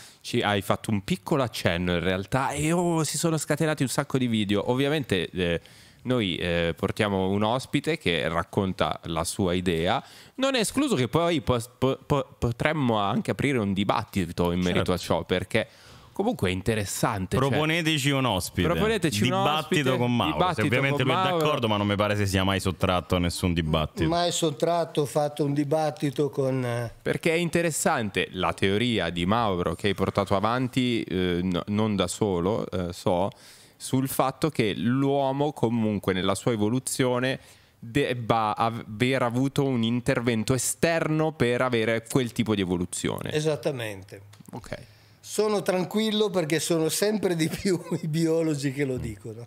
hai fatto un piccolo accenno in realtà e oh, si sono scatenati un sacco di video, ovviamente... Eh, noi eh, portiamo un ospite che racconta la sua idea, non è escluso che poi po- po- potremmo anche aprire un dibattito in merito certo. a ciò, perché comunque è interessante. Cioè Proponeteci cioè, un ospite. Proponeteci un dibattito ospite, con Mauro. Dibattito ovviamente lui è d'accordo, ma non mi pare si sia mai sottratto a nessun dibattito. Mai sottratto, fatto un dibattito con. Eh, perché è interessante la teoria di Mauro che hai portato avanti, eh, no, non da solo, eh, so sul fatto che l'uomo comunque nella sua evoluzione debba aver avuto un intervento esterno per avere quel tipo di evoluzione. Esattamente. Ok. Sono tranquillo perché sono sempre di più i biologi che lo dicono.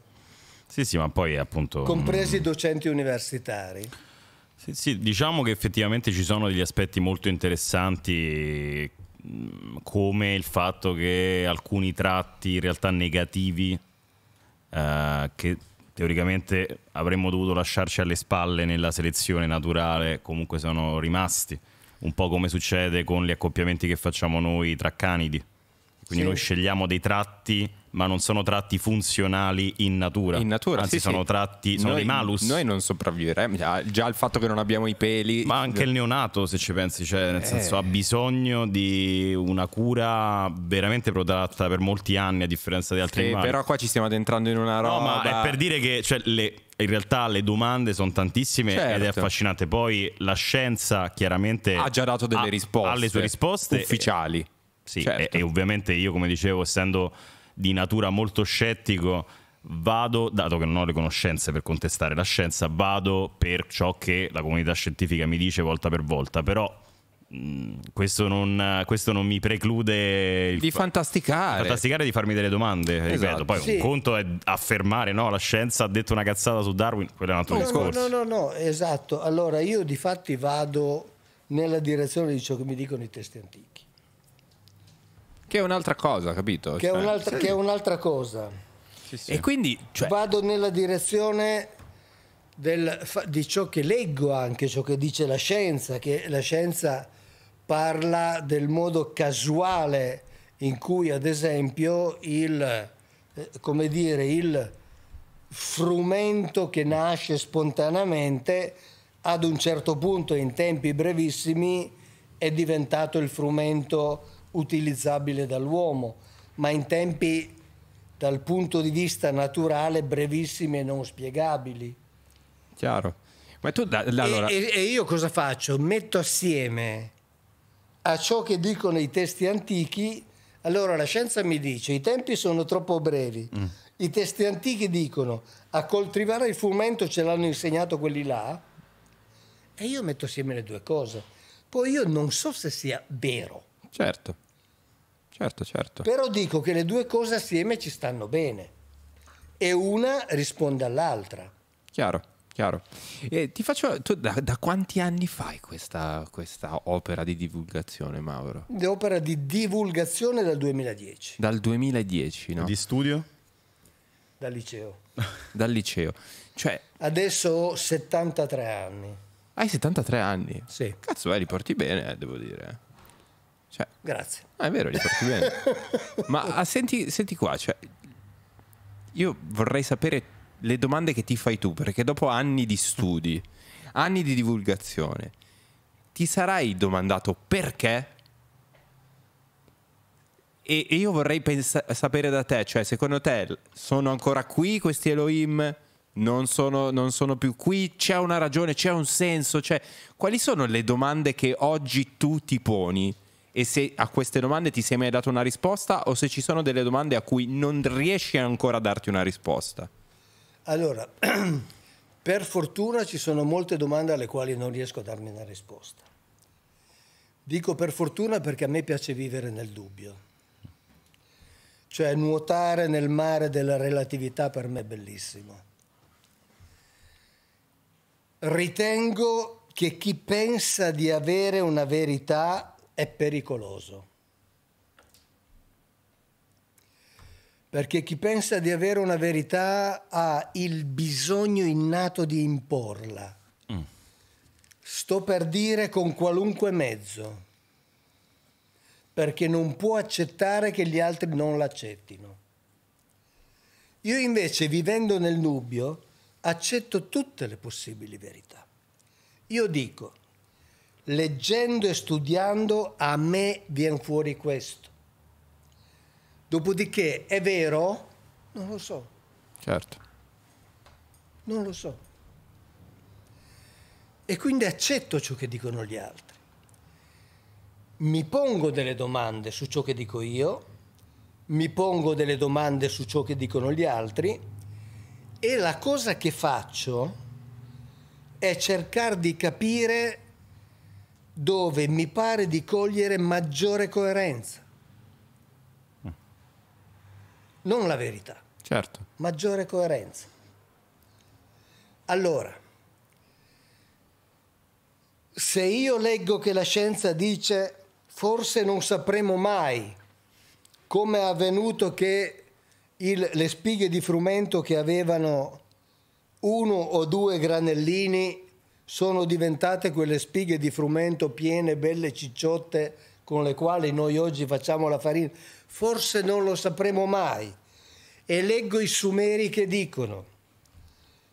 Sì, sì, ma poi appunto... Compresi i mm. docenti universitari. Sì, sì, diciamo che effettivamente ci sono degli aspetti molto interessanti mm, come il fatto che alcuni tratti in realtà negativi eh, che teoricamente avremmo dovuto lasciarci alle spalle nella selezione naturale, comunque sono rimasti, un po' come succede con gli accoppiamenti che facciamo noi tra canidi. Quindi sì. noi scegliamo dei tratti ma non sono tratti funzionali in natura. In natura, Anzi, sì, sono sì. tratti, sono noi, dei malus. Noi non sopravviveremo, eh. già, il fatto che non abbiamo i peli. Ma anche il neonato, se ci pensi, cioè, nel eh. senso, ha bisogno di una cura veramente protratta per molti anni, a differenza di altri sì, animali. Però qua ci stiamo addentrando in una roba... No, ma è per dire che cioè, le, in realtà le domande sono tantissime certo. ed è certo. affascinante. Poi la scienza chiaramente ha già dato delle ha, risposte, ha le sue risposte ufficiali. E, sì, certo. e, e ovviamente io, come dicevo, essendo di natura molto scettico, vado, dato che non ho le conoscenze per contestare la scienza, vado per ciò che la comunità scientifica mi dice volta per volta, però... Questo non, questo non, mi preclude di fantasticare. fantasticare di farmi delle domande esatto, ripeto. poi sì. un conto è affermare no la scienza ha detto una cazzata su Darwin quello è un altro no, discorso no, no no no esatto allora io di fatti vado nella direzione di ciò che mi dicono i testi antichi che è un'altra cosa, capito? Che, cioè, è, un'altra, sì. che è un'altra cosa. Sì, sì. E quindi cioè... vado nella direzione del, di ciò che leggo anche, ciò che dice la scienza, che la scienza parla del modo casuale in cui ad esempio il, eh, come dire, il frumento che nasce spontaneamente ad un certo punto in tempi brevissimi è diventato il frumento utilizzabile dall'uomo, ma in tempi dal punto di vista naturale brevissimi e non spiegabili. Chiaro. Ma tu da, da allora... e, e io cosa faccio? Metto assieme a ciò che dicono i testi antichi, allora la scienza mi dice i tempi sono troppo brevi, mm. i testi antichi dicono a coltivare il frumento ce l'hanno insegnato quelli là, e io metto assieme le due cose. Poi io non so se sia vero, Certo, certo, certo. Però dico che le due cose assieme ci stanno bene e una risponde all'altra. Chiaro, chiaro. E ti faccio, tu, da, da, quanti anni fai questa, questa, opera di divulgazione, Mauro? L'opera di divulgazione dal 2010. Dal 2010, no? Di studio? Dal liceo. dal liceo. Cioè... Adesso ho 73 anni. Hai 73 anni? Sì. Cazzo, eh, li porti bene, eh, devo dire. Eh. Cioè, Grazie. Ah, è vero, li porti bene. Ma ah, senti, senti, qua, cioè, io vorrei sapere le domande che ti fai tu, perché dopo anni di studi, anni di divulgazione, ti sarai domandato perché? E, e io vorrei sapere da te, cioè, secondo te sono ancora qui questi Elohim? Non sono, non sono, più qui, c'è una ragione, c'è un senso, cioè, quali sono le domande che oggi tu ti poni e se a queste domande ti sei mai dato una risposta o se ci sono delle domande a cui non riesci ancora a darti una risposta. Allora, per fortuna ci sono molte domande alle quali non riesco a darmi una risposta. Dico per fortuna perché a me piace vivere nel dubbio. Cioè nuotare nel mare della relatività per me è bellissimo. Ritengo che chi pensa di avere una verità è pericoloso. Perché chi pensa di avere una verità ha il bisogno innato di imporla. Mm. Sto per dire con qualunque mezzo, perché non può accettare che gli altri non l'accettino. Io invece, vivendo nel dubbio, accetto tutte le possibili verità. Io dico, leggendo e studiando a me viene fuori questo. Dopodiché è vero? Non lo so. Certo. Non lo so. E quindi accetto ciò che dicono gli altri. Mi pongo delle domande su ciò che dico io, mi pongo delle domande su ciò che dicono gli altri e la cosa che faccio è cercare di capire dove mi pare di cogliere maggiore coerenza. Non la verità. Certo. Maggiore coerenza. Allora, se io leggo che la scienza dice forse non sapremo mai come è avvenuto che il, le spighe di frumento che avevano uno o due granellini sono diventate quelle spighe di frumento piene, belle, cicciotte con le quali noi oggi facciamo la farina. Forse non lo sapremo mai. E leggo i sumeri che dicono,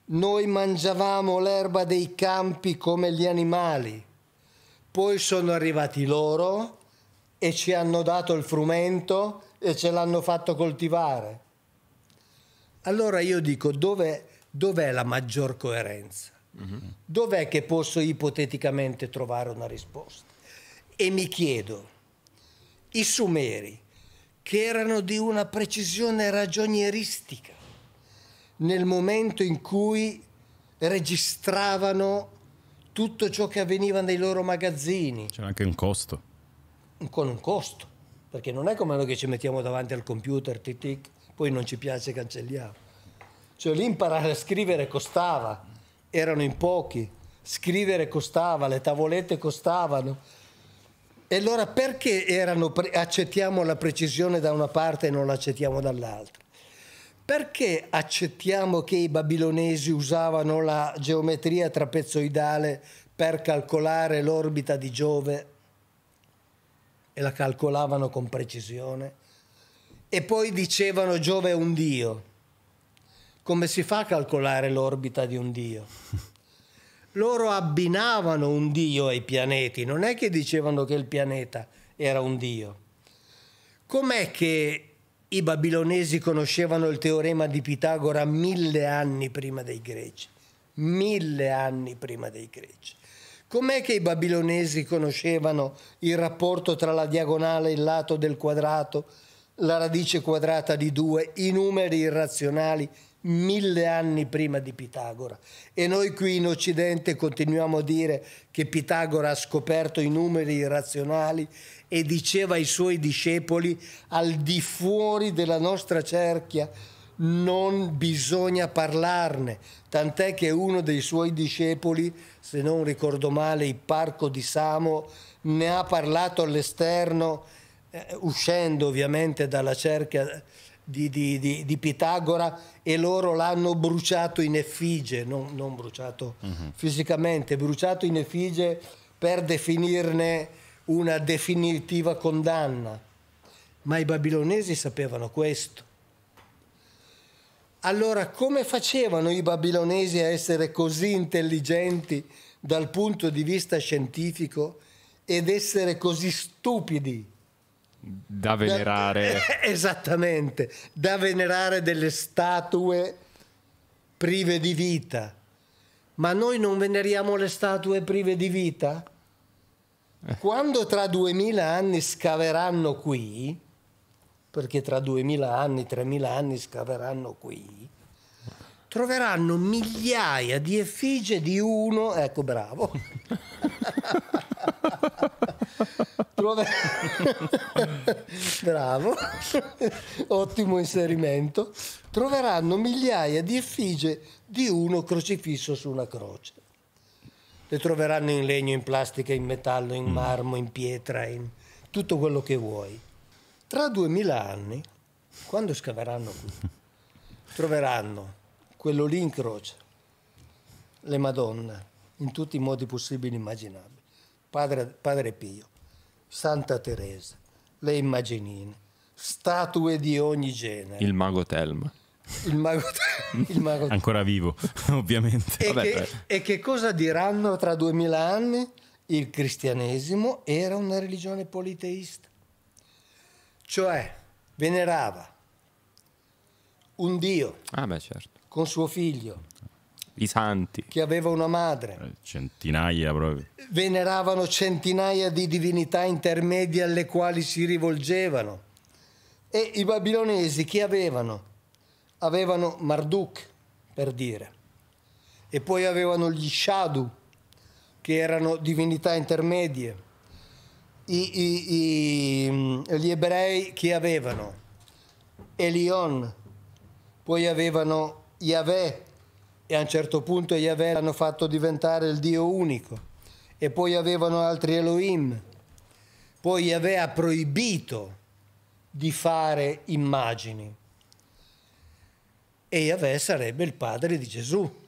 noi mangiavamo l'erba dei campi come gli animali, poi sono arrivati loro e ci hanno dato il frumento e ce l'hanno fatto coltivare. Allora io dico, dov'è, dov'è la maggior coerenza? Mhm. Dov'è che posso ipoteticamente trovare una risposta? E mi chiedo, i Sumeri, che erano di una precisione ragionieristica, nel momento in cui registravano tutto ciò che avveniva nei loro magazzini. C'era anche un costo. Con un costo, perché non è come noi che ci mettiamo davanti al computer, tic, tic, poi non ci piace, cancelliamo. Cioè lì imparare a scrivere costava erano in pochi, scrivere costava, le tavolette costavano. E allora perché erano, accettiamo la precisione da una parte e non l'accettiamo dall'altra? Perché accettiamo che i babilonesi usavano la geometria trapezoidale per calcolare l'orbita di Giove e la calcolavano con precisione? E poi dicevano Giove è un dio come si fa a calcolare l'orbita di un dio? Loro abbinavano un dio ai pianeti, non è che dicevano che il pianeta era un dio. Com'è che i babilonesi conoscevano il teorema di Pitagora mille anni prima dei greci? Mille anni prima dei greci. Com'è che i babilonesi conoscevano il rapporto tra la diagonale e il lato del quadrato, la radice quadrata di due, i numeri irrazionali mille anni prima di Pitagora e noi qui in Occidente continuiamo a dire che Pitagora ha scoperto i numeri irrazionali e diceva ai suoi discepoli al di fuori della nostra cerchia non bisogna parlarne, tant'è che uno dei suoi discepoli, se non ricordo male, Ipparco di Samo, ne ha parlato all'esterno, eh, uscendo ovviamente dalla cerchia di, di, di, di, Pitagora e loro l'hanno bruciato in effigie, non, non bruciato uh mhm. -huh. fisicamente, bruciato in effigie per definirne una definitiva condanna. Ma i babilonesi sapevano questo. Allora come facevano i babilonesi a essere così intelligenti dal punto di vista scientifico ed essere così stupidi? da venerare. Da, esattamente, da venerare delle statue prive di vita. Ma noi non veneriamo le statue prive di vita? Eh. Quando tra duemila anni scaveranno qui, perché tra duemila anni, tremila anni scaveranno qui, troveranno migliaia di effigie di uno, ecco bravo. Trove... Bravo, ottimo inserimento. Troveranno migliaia di effigie di uno crocifisso su una croce. Le troveranno in legno, in plastica, in metallo, in mm. marmo, in pietra, in tutto quello che vuoi. Tra duemila anni, quando scaveranno qui, troveranno quello lì in croce, le Madonna, in tutti i modi possibili e immaginabili. Padre, Padre Pio, Santa Teresa, le immaginine, statue di ogni genere. Il mago Telma. Il mago, il mago Ancora vivo, ovviamente. E, Vabbè, che, e, che, cosa diranno tra duemila anni? Il cristianesimo era una religione politeista, cioè venerava un Dio ah, beh, certo. con suo figlio, i santi. Che aveva una madre. Eh, centinaia proprio. Veneravano centinaia di divinità intermedie alle quali si rivolgevano. E i babilonesi chi avevano? Avevano Marduk, per dire. E poi avevano gli Shadu, che erano divinità intermedie. I, i, i, mm, gli ebrei chi avevano? Elion. Poi avevano Yahweh, e a un certo punto Yahweh l'hanno fatto diventare il Dio unico e poi avevano altri Elohim. Poi Yahweh ha proibito di fare immagini e Yahweh sarebbe il padre di Gesù.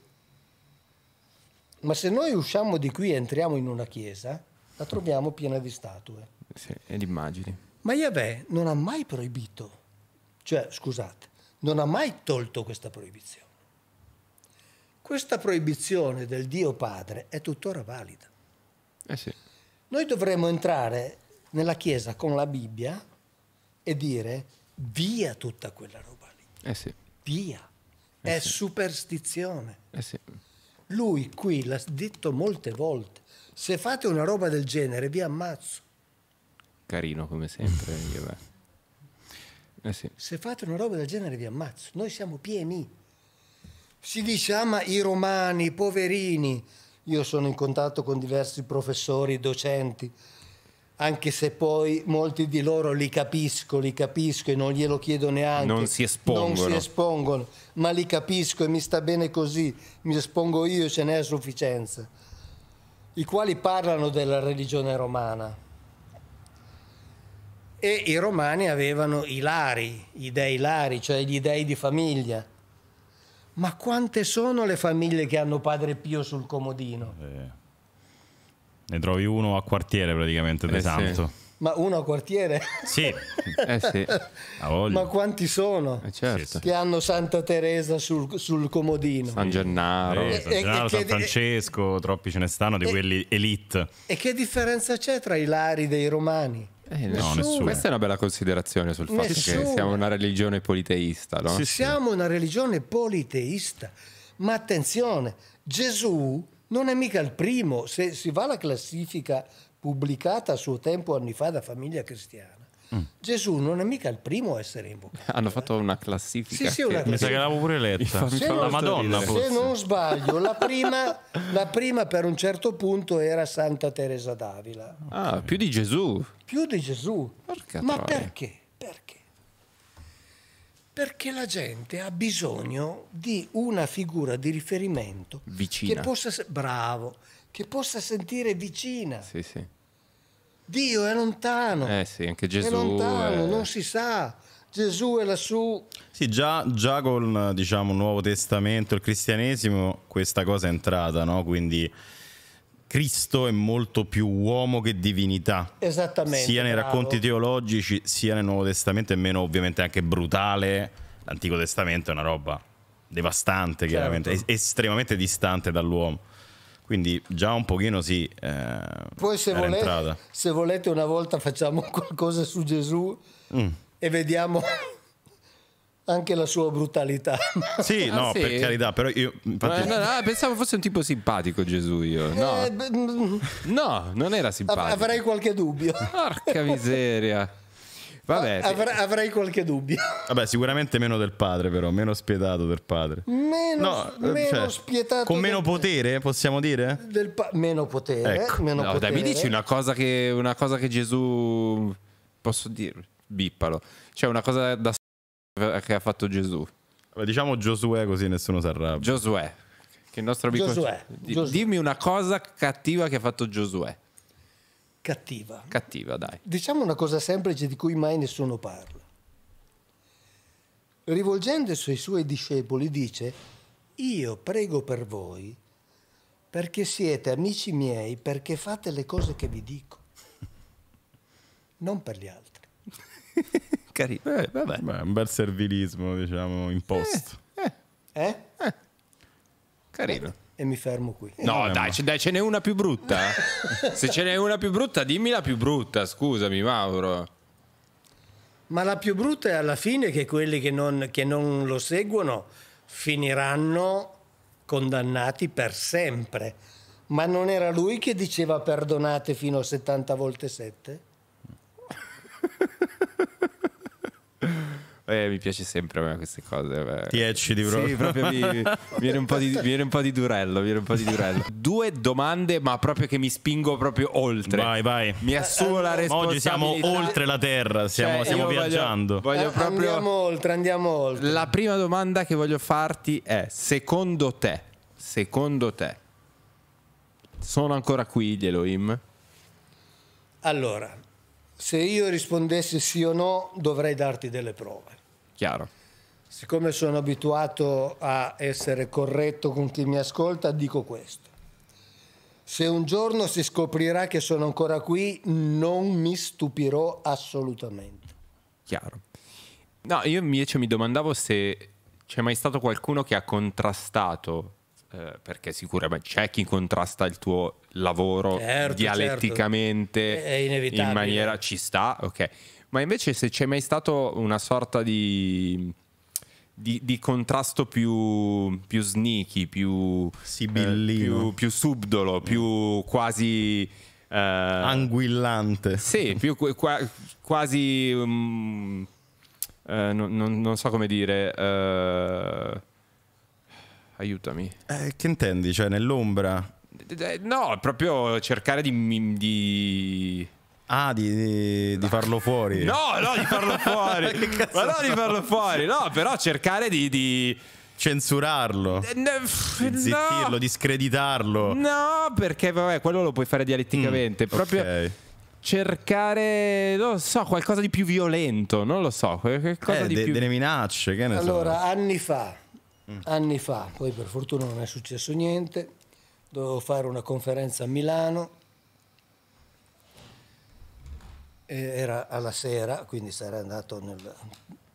Ma se noi usciamo di qui e entriamo in una chiesa, la troviamo piena di statue. Sì, e di immagini. Ma Yahweh non ha mai proibito, cioè scusate, non ha mai tolto questa proibizione. Questa proibizione del Dio Padre è tuttora valida. Eh sì. Noi dovremmo entrare nella Chiesa con la Bibbia e dire via tutta quella roba lì. Eh sì. Via. Eh è sì. superstizione. Eh sì. Lui qui l'ha detto molte volte. Se fate una roba del genere vi ammazzo. Carino come sempre. eh sì. Se fate una roba del genere vi ammazzo. Noi siamo pieni si dice, ah ma i romani, poverini. Io sono in contatto con diversi professori, docenti, anche se poi molti di loro li capisco, li capisco e non glielo chiedo neanche. Non si espongono. Non si espongono, ma li capisco e mi sta bene così, mi espongo io e ce n'è a sufficienza. I quali parlano della religione romana. E i romani avevano i lari, i dei lari, cioè gli dei di famiglia ma quante sono le famiglie che hanno Padre Pio sul comodino? Eh. Ne trovi uno a quartiere praticamente, eh esatto. Sì. Ma uno a quartiere? Sì, eh sì. ma quanti sono eh certo. che hanno Santa Teresa sul, sul comodino? San Gennaro, eh, San, Gennaro e, San Francesco, e, troppi ce ne stanno di quelli elite. E che differenza c'è tra i lari dei romani? Eh, no, nessuno. Questa è una bella considerazione sul fatto nessuno. che siamo una religione politeista. No? Sì, Siamo una religione politeista, ma attenzione, Gesù non è mica il primo, se si va alla classifica pubblicata a suo tempo anni fa da Famiglia Cristiana Mm. Gesù non è mica il primo a essere invocato. Hanno fatto una classifica. Sì, sì, una classifica. Mi sa che l'avevo pure letta. Se non, Madonna, se non sbaglio, la prima, la prima, per un certo punto era Santa Teresa d'Avila. Ah, più di Gesù. Più di Gesù. Porca Ma troia. perché? Perché? Perché la gente ha bisogno di una figura di riferimento vicina. Che possa, bravo, che possa sentire vicina. Sì, sì Dio è lontano. Eh sì, anche Gesù. È lontano, è... non si sa. Gesù è lassù. Sì, già, già con diciamo, il Nuovo Testamento, il cristianesimo, questa cosa è entrata, no? Quindi Cristo è molto più uomo che divinità. Esattamente. Sia nei bravo. racconti teologici, sia nel Nuovo Testamento, è meno ovviamente anche brutale. L'Antico Testamento è una roba devastante, certo. chiaramente, certo. estremamente distante dall'uomo. Quindi già un pochino sì. Eh, Poi se volete, se volete, una volta facciamo qualcosa su Gesù mm. e vediamo anche la sua brutalità. Sì, ah, no, sì? per carità, però io... Infatti... Eh, no, no, pensavo fosse un tipo simpatico Gesù io. Eh, no, eh, no non era simpatico. Avrei qualche dubbio. Porca miseria. Vabbè, sì. Avr- avrei qualche dubbio. Vabbè, sicuramente meno del padre, però, meno spietato del padre. Meno, no, eh, meno cioè, spietato. Con meno potere, possiamo dire? Pa- meno potere. Ecco. Meno no, potere. dai, mi dici una cosa che, una cosa che Gesù. Posso dire? Bippalo. Cioè, una cosa da che ha fatto Gesù. Vabbè, diciamo Giosuè, così nessuno si arrabbia. Giosuè. Che il nostro amico. Giosuè. Dimmi una cosa cattiva che ha fatto Giosuè. Cattiva. Cattiva, dai. Diciamo una cosa semplice di cui mai nessuno parla. Rivolgendosi ai suoi discepoli dice, io prego per voi perché siete amici miei, perché fate le cose che vi dico, non per gli altri. Carino. Eh, vabbè. Beh, un bel servilismo, diciamo, imposto. Eh? eh. eh? eh. Carino. Eh e mi fermo qui. No, no eh, dai, dai, ce n'è una più brutta. Se ce n'è una più brutta, dimmi la più brutta, scusami Mauro. Ma la più brutta è alla fine che quelli che non, che non lo seguono finiranno condannati per sempre. Ma non era lui che diceva perdonate fino a 70 volte 7? Eh, mi piace sempre a me queste cose. Beh. Ti eccidi proprio. Sì, proprio mi, viene, un di, viene, un po di, durello, viene un po' di durello. Due domande, ma proprio che mi spingo proprio oltre. Vai, vai. Mi assumo eh, la responsabilità. Oggi siamo oltre la Terra, siamo, cioè, stiamo viaggiando. Voglio, voglio eh, proprio... Andiamo oltre, andiamo oltre. La prima domanda che voglio farti è, secondo te, secondo te, sono ancora qui gli Elohim? Allora, se io rispondessi sì o no, dovrei darti delle prove chiaro. Siccome sono abituato a essere corretto con chi mi ascolta, dico questo. Se un giorno si scoprirà che sono ancora qui, non mi stupirò assolutamente. Chiaro. No, io invece mi domandavo se c'è mai stato qualcuno che ha contrastato, eh, perché sicuramente c'è chi contrasta il tuo lavoro certo, certo. dialetticamente certo. in maniera ci sta, ok ma invece se c'è mai stato una sorta di, di, di contrasto più, più sneaky, più, Sibillino. eh, più, più subdolo, più quasi... Eh, Anguillante. Sì, più qua, quasi... Um, eh, non, non, non, so come dire... Eh, aiutami. Eh, che intendi? Cioè nell'ombra? No, proprio cercare di, di Ah, di, di, di, farlo fuori. No, no, di farlo fuori. Ma no, di farlo fuori. No, però cercare di... di... Censurarlo, eh, no. zittirlo, discreditarlo. No, perché vabbè, quello lo puoi fare dialetticamente. Mm, proprio okay. cercare, non lo so, qualcosa di più violento, non lo so. Qualcosa eh, di de, più... Delle minacce, che ne allora, so. Allora, anni fa, mm. anni fa, poi per fortuna non è successo niente, dovevo fare una conferenza a Milano Eh, era alla sera, quindi sarei andato nel...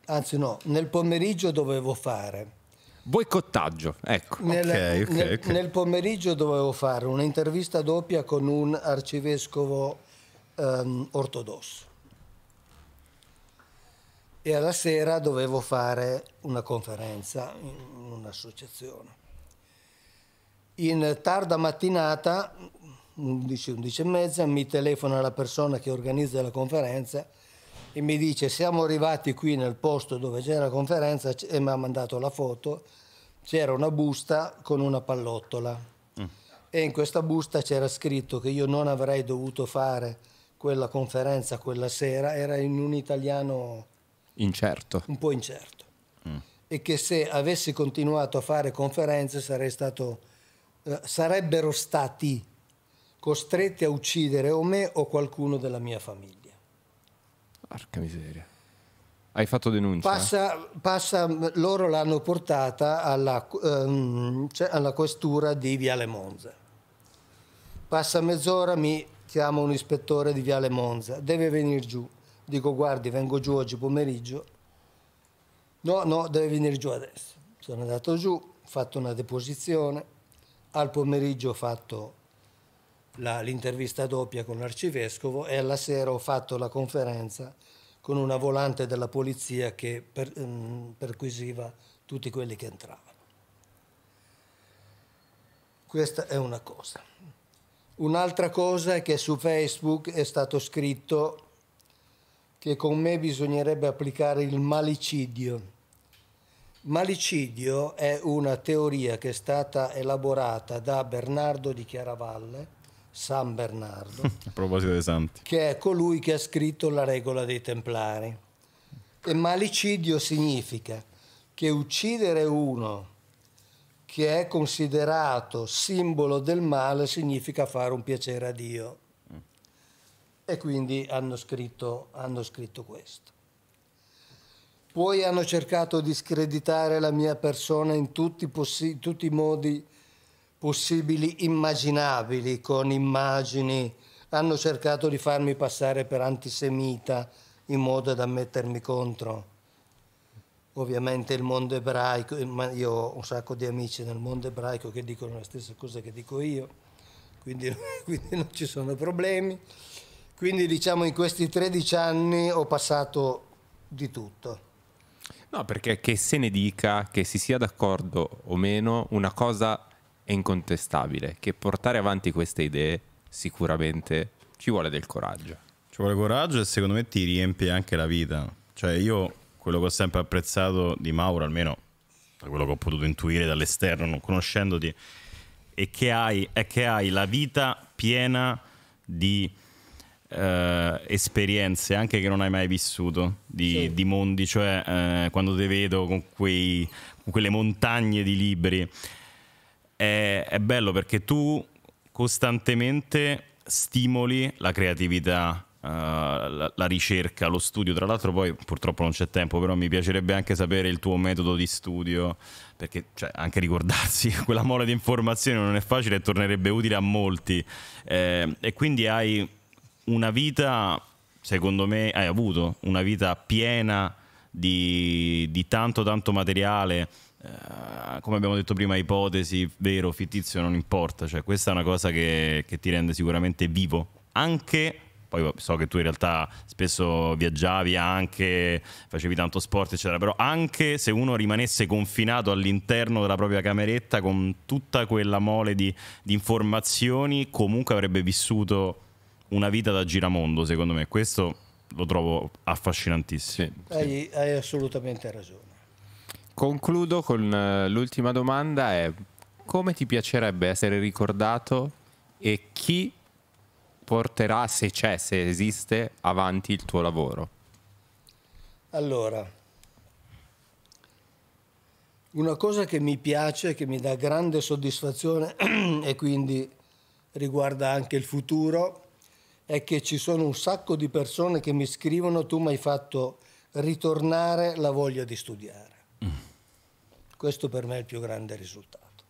Anzi no, nel pomeriggio dovevo fare. Boicottaggio, ecco. Nel, okay, okay, nel, okay. nel pomeriggio dovevo fare un'intervista doppia con un arcivescovo um, ortodosso. E alla sera dovevo fare una conferenza in un'associazione. In tarda mattinata 11, 11 e mezza, mi telefona la persona che organizza la conferenza e mi dice siamo arrivati qui nel posto dove c'era la conferenza e mi ha mandato la foto, c'era una busta con una pallottola mm. e in questa busta c'era scritto che io non avrei dovuto fare quella conferenza quella sera, era in un italiano incerto. Un po' incerto. Mm. E che se avessi continuato a fare conferenze sarei stato, eh, sarebbero stati costretti a uccidere o me o qualcuno della mia famiglia. Porca miseria. Hai fatto denuncia? Passa, passa loro l'hanno portata alla, um, cioè alla, questura di Viale Monza. Passa mezz'ora, mi chiama un ispettore di Viale Monza, deve venire giù. Dico, guardi, vengo giù oggi pomeriggio. No, no, deve venire giù adesso. Sono andato giù, ho fatto una deposizione, al pomeriggio ho fatto l'intervista doppia con l'arcivescovo e alla sera ho fatto la conferenza con una volante della polizia che per, ehm, perquisiva tutti quelli che entravano. Questa è una cosa. Un'altra cosa è che su Facebook è stato scritto che con me bisognerebbe applicare il malicidio. Malicidio è una teoria che è stata elaborata da Bernardo di Chiaravalle, San Bernardo. A proposito dei santi. Che è colui che ha scritto la regola dei templari. E malicidio significa che uccidere uno che è considerato simbolo del male significa fare un piacere a Dio. E quindi hanno scritto, hanno scritto questo. Poi hanno cercato di screditare la mia persona in tutti, tutti i modi possibili immaginabili con immagini. Hanno cercato di farmi passare per antisemita in modo da mettermi contro. Ovviamente il mondo ebraico, io ho un sacco di amici nel mondo ebraico che dicono la stessa cosa che dico io, quindi, quindi non ci sono problemi. Quindi diciamo in questi 13 anni ho passato di tutto. No, perché che se ne dica, che si sia d'accordo o meno, una cosa è incontestabile che portare avanti queste idee sicuramente ci vuole del coraggio. Ci vuole coraggio e secondo me ti riempie anche la vita. Cioè io quello che ho sempre apprezzato di Mauro, almeno da quello che ho potuto intuire dall'esterno, non conoscendoti, è che hai, è che hai la vita piena di eh, esperienze anche che non hai mai vissuto, di, sì. di mondi, cioè eh, quando ti vedo con, quei, con quelle montagne di libri è, è bello perché tu costantemente stimoli la creatività Uh, la, la, ricerca, lo studio. Tra l'altro, poi purtroppo non c'è tempo, però mi piacerebbe anche sapere il tuo metodo di studio, perché cioè, anche ricordarsi quella mole di informazioni non è facile e tornerebbe utile a molti. Eh, e quindi hai una vita, secondo me, hai avuto una vita piena di, di tanto, tanto materiale eh, come abbiamo detto prima, ipotesi, vero, fittizio, non importa. Cioè, questa è una cosa che, che, ti rende sicuramente vivo. Anche, poi so che tu in realtà spesso viaggiavi, anche facevi tanto sport, eccetera, però anche se uno rimanesse confinato all'interno della propria cameretta con tutta quella mole di, di informazioni, comunque avrebbe vissuto una vita da giramondo, secondo me. Questo lo trovo affascinantissimo. Sì, sì. Hai, hai assolutamente ragione. Concludo con eh, l'ultima domanda è come ti piacerebbe essere ricordato e chi porterà, se c'è, se esiste, avanti il tuo lavoro? Allora, una cosa che mi piace, che mi dà grande soddisfazione e quindi riguarda anche il futuro, è che ci sono un sacco di persone che mi scrivono tu mi hai fatto ritornare la voglia di studiare. Questo per me è il più grande risultato.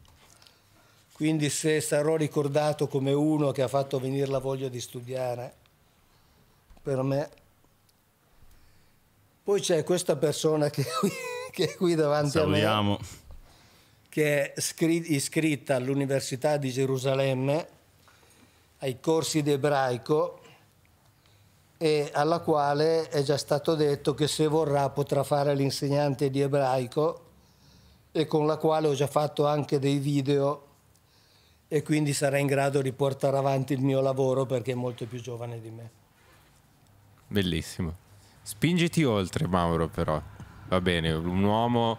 Quindi se sarò ricordato come uno che ha fatto venire la voglia di studiare, per me... Poi c'è questa persona che, che è qui davanti Salutiamo. a me, che è iscritta all'Università di Gerusalemme, ai corsi di ebraico, e alla quale è già stato detto che se vorrà potrà fare l'insegnante di ebraico e con la quale ho già fatto anche dei video e quindi sarà in grado di portare avanti il mio lavoro perché è molto più giovane di me. Bellissimo. Spingiti oltre Mauro però, va bene, un uomo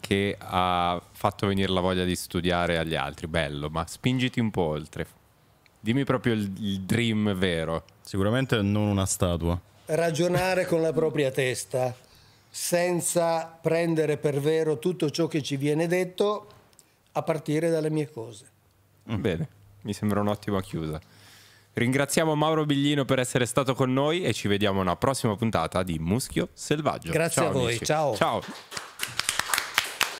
che ha fatto venire la voglia di studiare agli altri, bello, ma spingiti un po' oltre. Dimmi proprio il, il dream vero. Sicuramente non una statua. Ragionare con la propria testa senza prendere per vero tutto ciò che ci viene detto a partire dalle mie cose. Mm. Bene, mi sembra un'ottima chiusa. Ringraziamo Mauro Biglino per essere stato con noi e ci vediamo alla prossima puntata di Muschio Selvaggio. Grazie ciao, a voi, amici. ciao. Ciao.